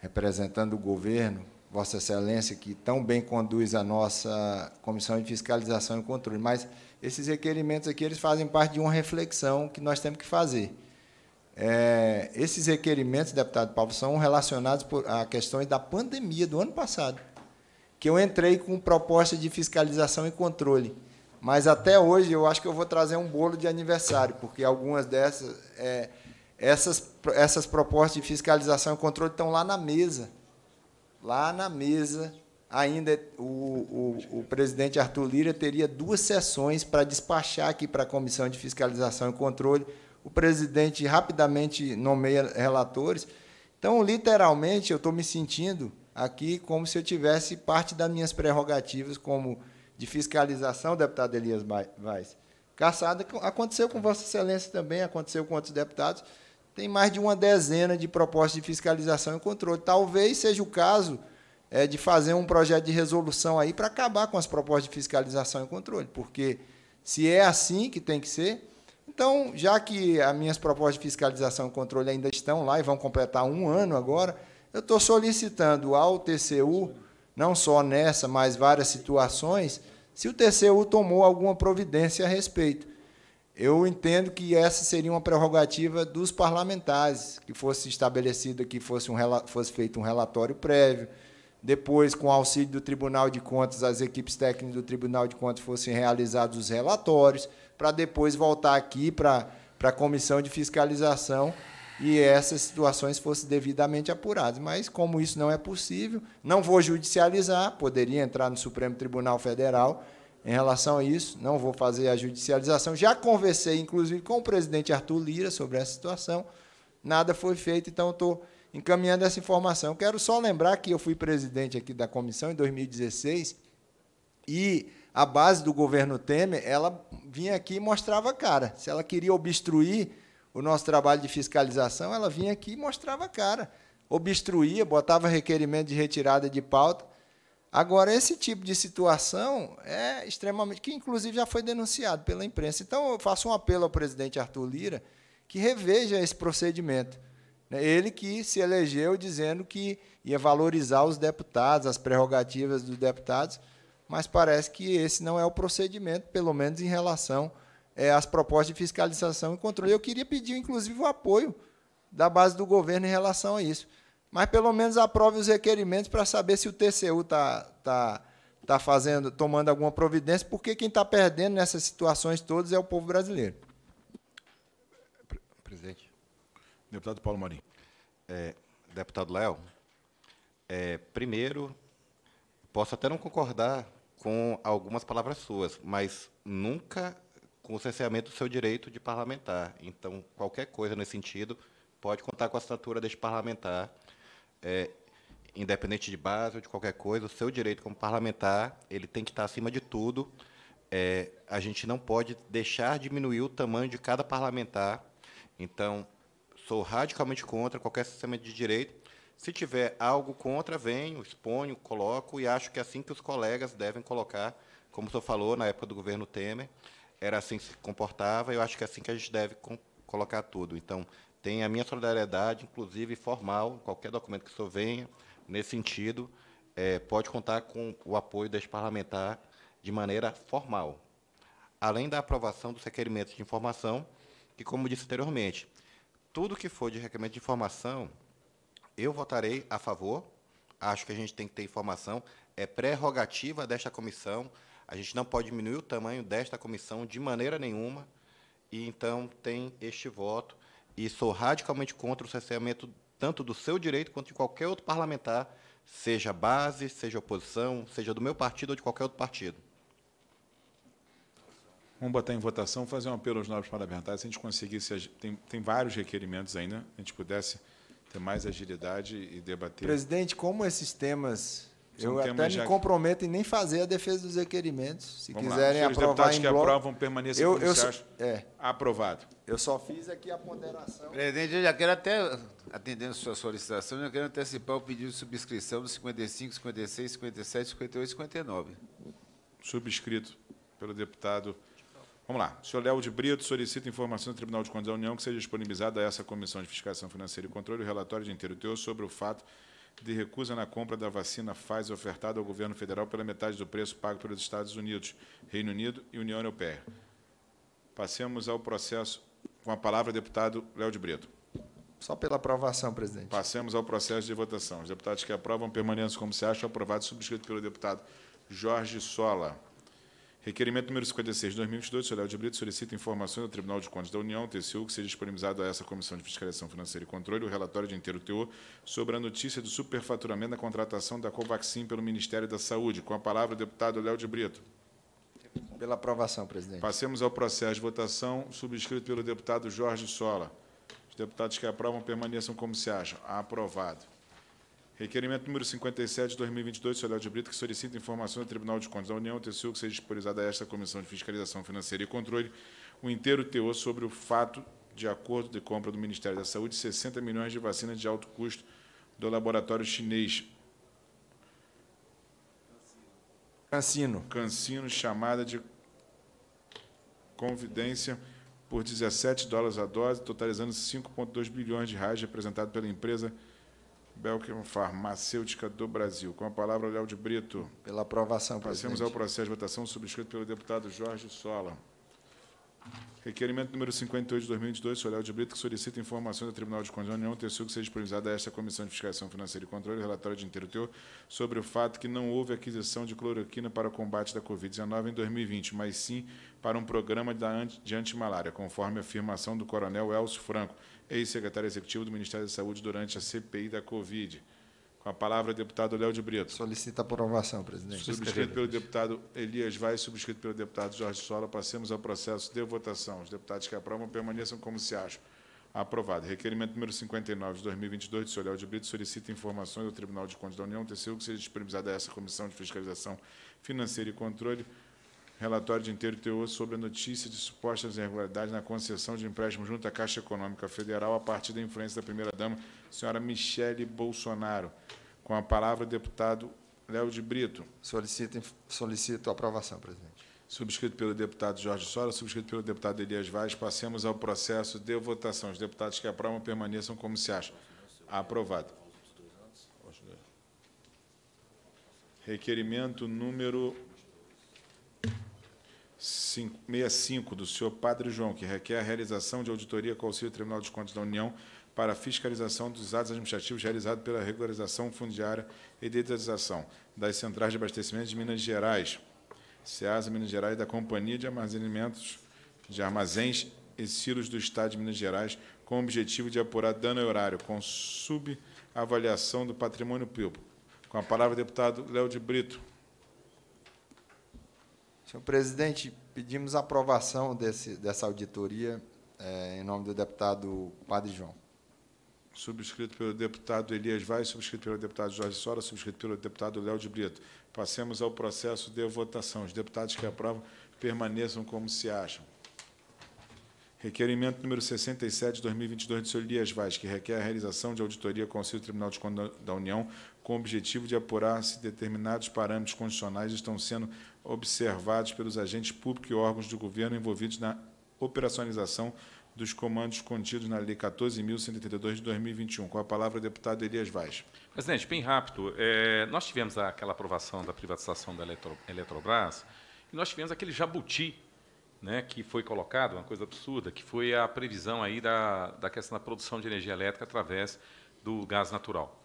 representando o governo, Vossa Excelência, que tão bem conduz a nossa Comissão de Fiscalização e Controle. Mas esses requerimentos aqui eles fazem parte de uma reflexão que nós temos que fazer. É, esses requerimentos, deputado Paulo, são relacionados por, a questões da pandemia do ano passado, que eu entrei com proposta de fiscalização e controle. Mas até hoje eu acho que eu vou trazer um bolo de aniversário, porque algumas dessas, é, essas, essas propostas de fiscalização e controle estão lá na mesa. Lá na mesa, ainda o, o, o presidente Arthur Lira teria duas sessões para despachar aqui para a Comissão de Fiscalização e Controle. O presidente rapidamente nomeia relatores. Então, literalmente, eu estou me sentindo aqui como se eu tivesse parte das minhas prerrogativas como de fiscalização, deputado Elias Vaz. Caçada aconteceu com Vossa Excelência também, aconteceu com outros deputados. Tem mais de uma dezena de propostas de fiscalização e controle. Talvez seja o caso é, de fazer um projeto de resolução aí para acabar com as propostas de fiscalização e controle, porque se é assim que tem que ser, então, já que as minhas propostas de fiscalização e controle ainda estão lá e vão completar um ano agora, eu estou solicitando ao TCU não só nessa, mas várias situações, se o TCU tomou alguma providência a respeito. Eu entendo que essa seria uma prerrogativa dos parlamentares, que fosse estabelecida que fosse, um, fosse feito um relatório prévio, depois, com auxílio do Tribunal de Contas, as equipes técnicas do Tribunal de Contas fossem realizados os relatórios, para depois voltar aqui para, para a Comissão de Fiscalização e essas situações fossem devidamente apuradas. Mas, como isso não é possível, não vou judicializar, poderia entrar no Supremo Tribunal Federal em relação a isso, não vou fazer a judicialização. Já conversei, inclusive, com o presidente Arthur Lira sobre essa situação, nada foi feito, então estou encaminhando essa informação. Quero só lembrar que eu fui presidente aqui da comissão em 2016 e a base do governo Temer, ela vinha aqui e mostrava a cara. Se ela queria obstruir o nosso trabalho de fiscalização, ela vinha aqui e mostrava a cara, obstruía, botava requerimento de retirada de pauta. Agora, esse tipo de situação é extremamente. que inclusive já foi denunciado pela imprensa. Então, eu faço um apelo ao presidente Arthur Lira que reveja esse procedimento. Né? Ele que se elegeu dizendo que ia valorizar os deputados, as prerrogativas dos deputados, mas parece que esse não é o procedimento, pelo menos em relação é, as propostas de fiscalização e controle. Eu queria pedir, inclusive, o apoio da base do governo em relação a isso. Mas, pelo menos, aprove os requerimentos para saber se o TCU está tá, tá fazendo, tomando alguma providência, porque quem está perdendo nessas situações todas é o povo brasileiro. Presidente. Deputado Paulo Marinho. É, deputado Léo, é, primeiro, posso até não concordar com algumas palavras suas, mas nunca com o cerceamento do seu direito de parlamentar. Então, qualquer coisa nesse sentido pode contar com a assinatura deste parlamentar, é, independente de base ou de qualquer coisa, o seu direito como parlamentar ele tem que estar acima de tudo. É, a gente não pode deixar diminuir o tamanho de cada parlamentar. Então, sou radicalmente contra qualquer sistema de direito. Se tiver algo contra, venho, exponho, coloco, e acho que é assim que os colegas devem colocar, como o senhor falou na época do governo Temer, era assim que se comportava, eu acho que é assim que a gente deve colocar tudo. Então, tem a minha solidariedade, inclusive formal, qualquer documento que o senhor venha, nesse sentido, é, pode contar com o apoio deste parlamentar de maneira formal, além da aprovação dos requerimentos de informação, que, como disse anteriormente, tudo que for de requerimento de informação, eu votarei a favor, acho que a gente tem que ter informação, é prerrogativa desta comissão, a gente não pode diminuir o tamanho desta comissão de maneira nenhuma, e então tem este voto. E sou radicalmente contra o cerceamento tanto do seu direito quanto de qualquer outro parlamentar, seja base, seja oposição, seja do meu partido ou de qualquer outro partido. Vamos botar em votação, fazer um apelo aos novos parlamentares. Se a gente conseguisse, tem, tem vários requerimentos ainda, né? a gente pudesse ter mais agilidade e debater. Presidente, como esses temas eu até me comprometo em nem fazer a defesa dos requerimentos. Se Vamos quiserem lá. aprovar os deputados em que bloco, aprovam permaneçam eu, eu, so... é. aprovado. Eu só fiz aqui a ponderação. Presidente, eu já quero até, atendendo a sua solicitação, eu quero antecipar o pedido de subscrição dos 55, 56, 57, 58 e 59. Subscrito pelo deputado... Vamos lá. O senhor Léo de Brito solicita informação do Tribunal de Contas da União que seja disponibilizada a essa Comissão de Fiscalização Financeira e Controle o relatório de inteiro teu sobre o fato de recusa na compra da vacina Pfizer ofertada ao governo federal pela metade do preço pago pelos Estados Unidos, Reino Unido e União Europeia. Passemos ao processo com a palavra, deputado Léo de Brito. Só pela aprovação, presidente. Passemos ao processo de votação. Os deputados que aprovam permanentes como se acham, aprovado subscrito pelo deputado Jorge Sola. Requerimento número 56 de 2022, Sr. Léo de Brito solicita informações ao Tribunal de Contas da União, TCU, que seja disponibilizado a essa Comissão de Fiscalização Financeira e Controle o relatório de inteiro TO sobre a notícia do superfaturamento da contratação da Covaxin pelo Ministério da Saúde. Com a palavra, o deputado Léo de Brito. Pela aprovação, presidente. Passemos ao processo de votação, subscrito pelo deputado Jorge Sola. Os deputados que aprovam permaneçam como se acham. Aprovado. Requerimento número 57 de 2022, senhor Léo de Brito, que solicita informações do Tribunal de Contas da União, TCU, que seja disponibilizada a esta Comissão de Fiscalização Financeira e Controle o inteiro teor sobre o fato de acordo de compra do Ministério da Saúde 60 milhões de vacinas de alto custo do laboratório chinês. Cancino. Cancino, chamada de convidência por 17 dólares a dose, totalizando 5,2 bilhões de reais, representado pela empresa Belkin Farmacêutica do Brasil. Com a palavra, Léo de Brito. Pela aprovação, Passemos presidente. ao processo de votação subscrito pelo deputado Jorge Sola. Requerimento número 58 de 2022, senhor Léo de Brito, que solicita informações do Tribunal de Contas da União, terceiro que seja disponibilizada a esta Comissão de Fiscalização Financeira e Controle, relatório de inteiro teu, sobre o fato que não houve aquisição de cloroquina para o combate da Covid-19 em 2020, mas sim para um programa de antimalária, conforme a afirmação do coronel Elcio Franco, ex-secretário executivo do Ministério da Saúde durante a CPI da Covid. Com a palavra, deputado Léo de Brito. Solicita aprovação, presidente. Subscrito pelo deputado Elias Vaz, subscrito pelo deputado Jorge Sola. Passemos ao processo de votação. Os deputados que aprovam permaneçam como se acham. Aprovado. Requerimento número 59 de 2022 do senhor Léo de Brito solicita informações ao Tribunal de Contas da União, TCU, que seja disponibilizada a essa Comissão de Fiscalização Financeira e Controle relatório de inteiro teor sobre a notícia de supostas irregularidades na concessão de empréstimo junto à Caixa Econômica Federal a partir da influência da primeira-dama, senhora Michele Bolsonaro. Com a palavra, deputado Léo de Brito. Solicito, solicito aprovação, presidente. Subscrito pelo deputado Jorge Sora, subscrito pelo deputado Elias Vaz. Passemos ao processo de votação. Os deputados que aprovam permaneçam como se acha Aprovado. Requerimento número 65 do senhor Padre João, que requer a realização de auditoria com auxílio do Tribunal de Contas da União para a fiscalização dos atos administrativos realizados pela regularização fundiária e dedetização das centrais de abastecimento de Minas Gerais, SEASA Minas Gerais, da Companhia de Armazenamentos de Armazéns e Silos do Estado de Minas Gerais, com o objetivo de apurar dano horário, com subavaliação do patrimônio público. Com a palavra, deputado Léo de Brito. Senhor presidente, pedimos aprovação desse, dessa auditoria é, em nome do deputado Padre João. Subscrito pelo deputado Elias Vaz, subscrito pelo deputado Jorge Sora, subscrito pelo deputado Léo de Brito. Passemos ao processo de votação. Os deputados que aprovam permaneçam como se acham. Requerimento número 67 de 2022 do senhor Elias Vaz, que requer a realização de auditoria ao Conselho Tribunal de Contas da União com o objetivo de apurar se determinados parâmetros condicionais estão sendo observados pelos agentes públicos e órgãos do governo envolvidos na operacionalização dos comandos contidos na Lei 14.132 de 2021. Com a palavra, o deputado Elias Vaz. Presidente, bem rápido. É, nós tivemos aquela aprovação da privatização da Eletro, Eletrobras e nós tivemos aquele jabuti né, que foi colocado, uma coisa absurda, que foi a previsão aí da, da questão da produção de energia elétrica através do gás natural.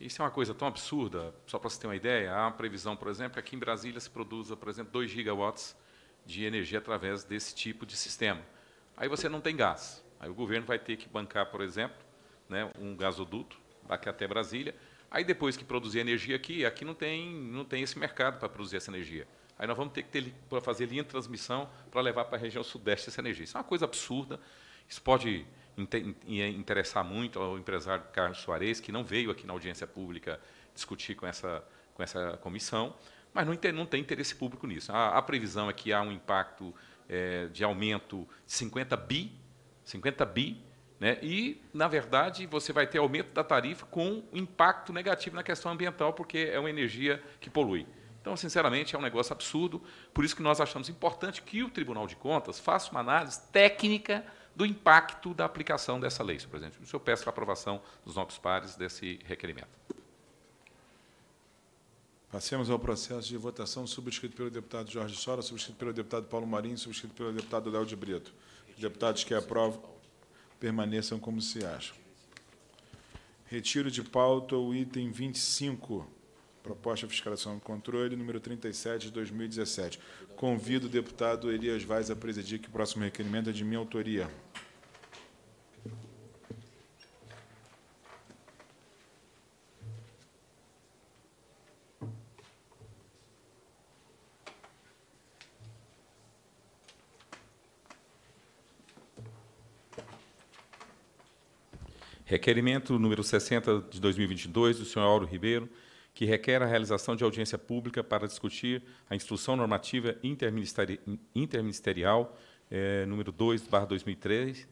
Isso é uma coisa tão absurda, só para você ter uma ideia, há uma previsão, por exemplo, é que aqui em Brasília se produza, por exemplo, 2 gigawatts de energia através desse tipo de sistema. Aí você não tem gás. Aí o governo vai ter que bancar, por exemplo, né, um gasoduto daqui até Brasília. Aí depois que produzir energia aqui, aqui não tem, não tem esse mercado para produzir essa energia. Aí nós vamos ter que ter, para fazer linha de transmissão para levar para a região sudeste essa energia. Isso é uma coisa absurda. Isso pode ia interessar muito ao empresário Carlos Soares, que não veio aqui na audiência pública discutir com essa, com essa comissão, mas não, não tem interesse público nisso. A, a, previsão é que há um impacto é, de aumento de 50 bi, 50 bi, né? e, na verdade, você vai ter aumento da tarifa com impacto negativo na questão ambiental, porque é uma energia que polui. Então, sinceramente, é um negócio absurdo, por isso que nós achamos importante que o Tribunal de Contas faça uma análise técnica do impacto da aplicação dessa lei, senhor presidente. O senhor peço a aprovação dos nossos pares desse requerimento. Passemos ao processo de votação subscrito pelo deputado Jorge Sora, subscrito pelo deputado Paulo Marinho, subscrito pelo deputado Léo de Brito. Os deputados que aprovam permaneçam como se acham. Retiro de pauta o item 25, proposta de fiscalização e controle, número 37 de 2017. Convido o deputado Elias Vaz a presidir que o próximo requerimento é de minha autoria. Requerimento número 60 de 2022 do senhor Auro Ribeiro, que requer a realização de audiência pública para discutir a instrução normativa interministeri interministerial é, número 2, barra 2013,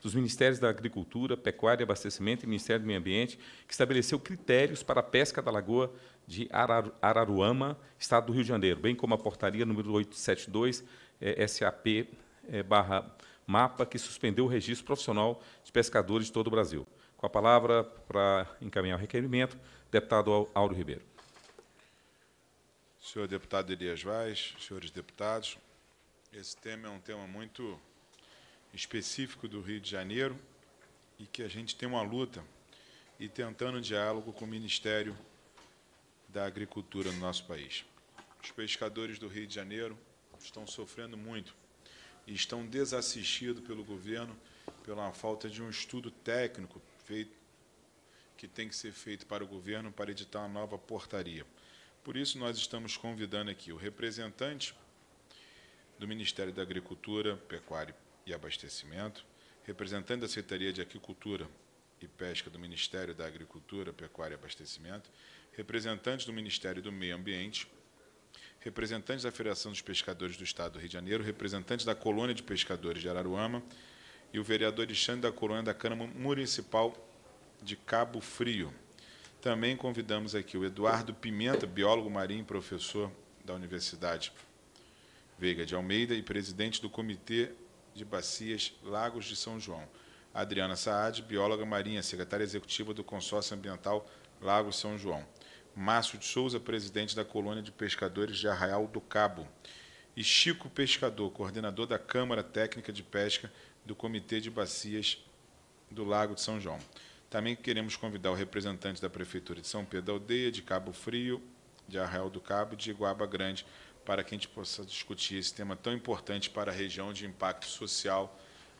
dos Ministérios da Agricultura, Pecuária e Abastecimento e Ministério do Meio Ambiente, que estabeleceu critérios para a pesca da lagoa de Araru Araruama, Estado do Rio de Janeiro, bem como a portaria número 872, é, SAP, é, barra mapa que suspendeu o registro profissional de pescadores de todo o Brasil. Com a palavra para encaminhar o requerimento, deputado Auro Ribeiro. Senhor deputado Elias Vaz, senhores deputados, esse tema é um tema muito específico do Rio de Janeiro e que a gente tem uma luta e tentando um diálogo com o Ministério da Agricultura no nosso país. Os pescadores do Rio de Janeiro estão sofrendo muito estão desassistidos pelo governo pela falta de um estudo técnico feito que tem que ser feito para o governo para editar uma nova portaria. Por isso nós estamos convidando aqui o representante do Ministério da Agricultura, Pecuária e Abastecimento, representante da Secretaria de Aquicultura e Pesca do Ministério da Agricultura, Pecuária e Abastecimento, representante do Ministério do Meio Ambiente, representantes da Federação dos Pescadores do Estado do Rio de Janeiro, representantes da Colônia de Pescadores de Araruama e o vereador Alexandre da Colônia da Câmara Municipal de Cabo Frio. Também convidamos aqui o Eduardo Pimenta, biólogo marinho e professor da Universidade Veiga de Almeida e presidente do Comitê de Bacias Lagos de São João. Adriana Saad, bióloga marinha, secretária executiva do Consórcio Ambiental Lagos São João. Márcio de Souza, presidente da colônia de pescadores de Arraial do Cabo, e Chico Pescador, coordenador da Câmara Técnica de Pesca do Comitê de Bacias do Lago de São João. Também queremos convidar o representante da Prefeitura de São Pedro da Aldeia, de Cabo Frio, de Arraial do Cabo e de Iguaba Grande, para que a gente possa discutir esse tema tão importante para a região de impacto social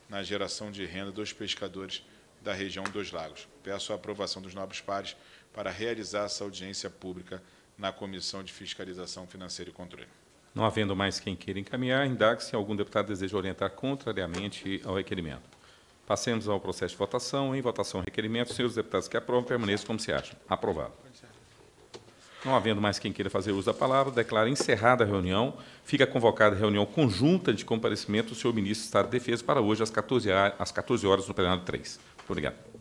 na geração de renda dos pescadores da região dos lagos. Peço a aprovação dos nobres pares para realizar essa audiência pública na Comissão de Fiscalização Financeira e Controle. Não havendo mais quem queira encaminhar, indague se algum deputado deseja orientar contrariamente ao requerimento. Passemos ao processo de votação. Em votação, requerimento. Senhores deputados que aprovam, permaneçam como se acham. Aprovado. Não havendo mais quem queira fazer uso da palavra, declaro encerrada a reunião. Fica convocada a reunião conjunta de comparecimento do senhor ministro do Estado de Defesa para hoje às 14 horas no plenário 3. Muito obrigado.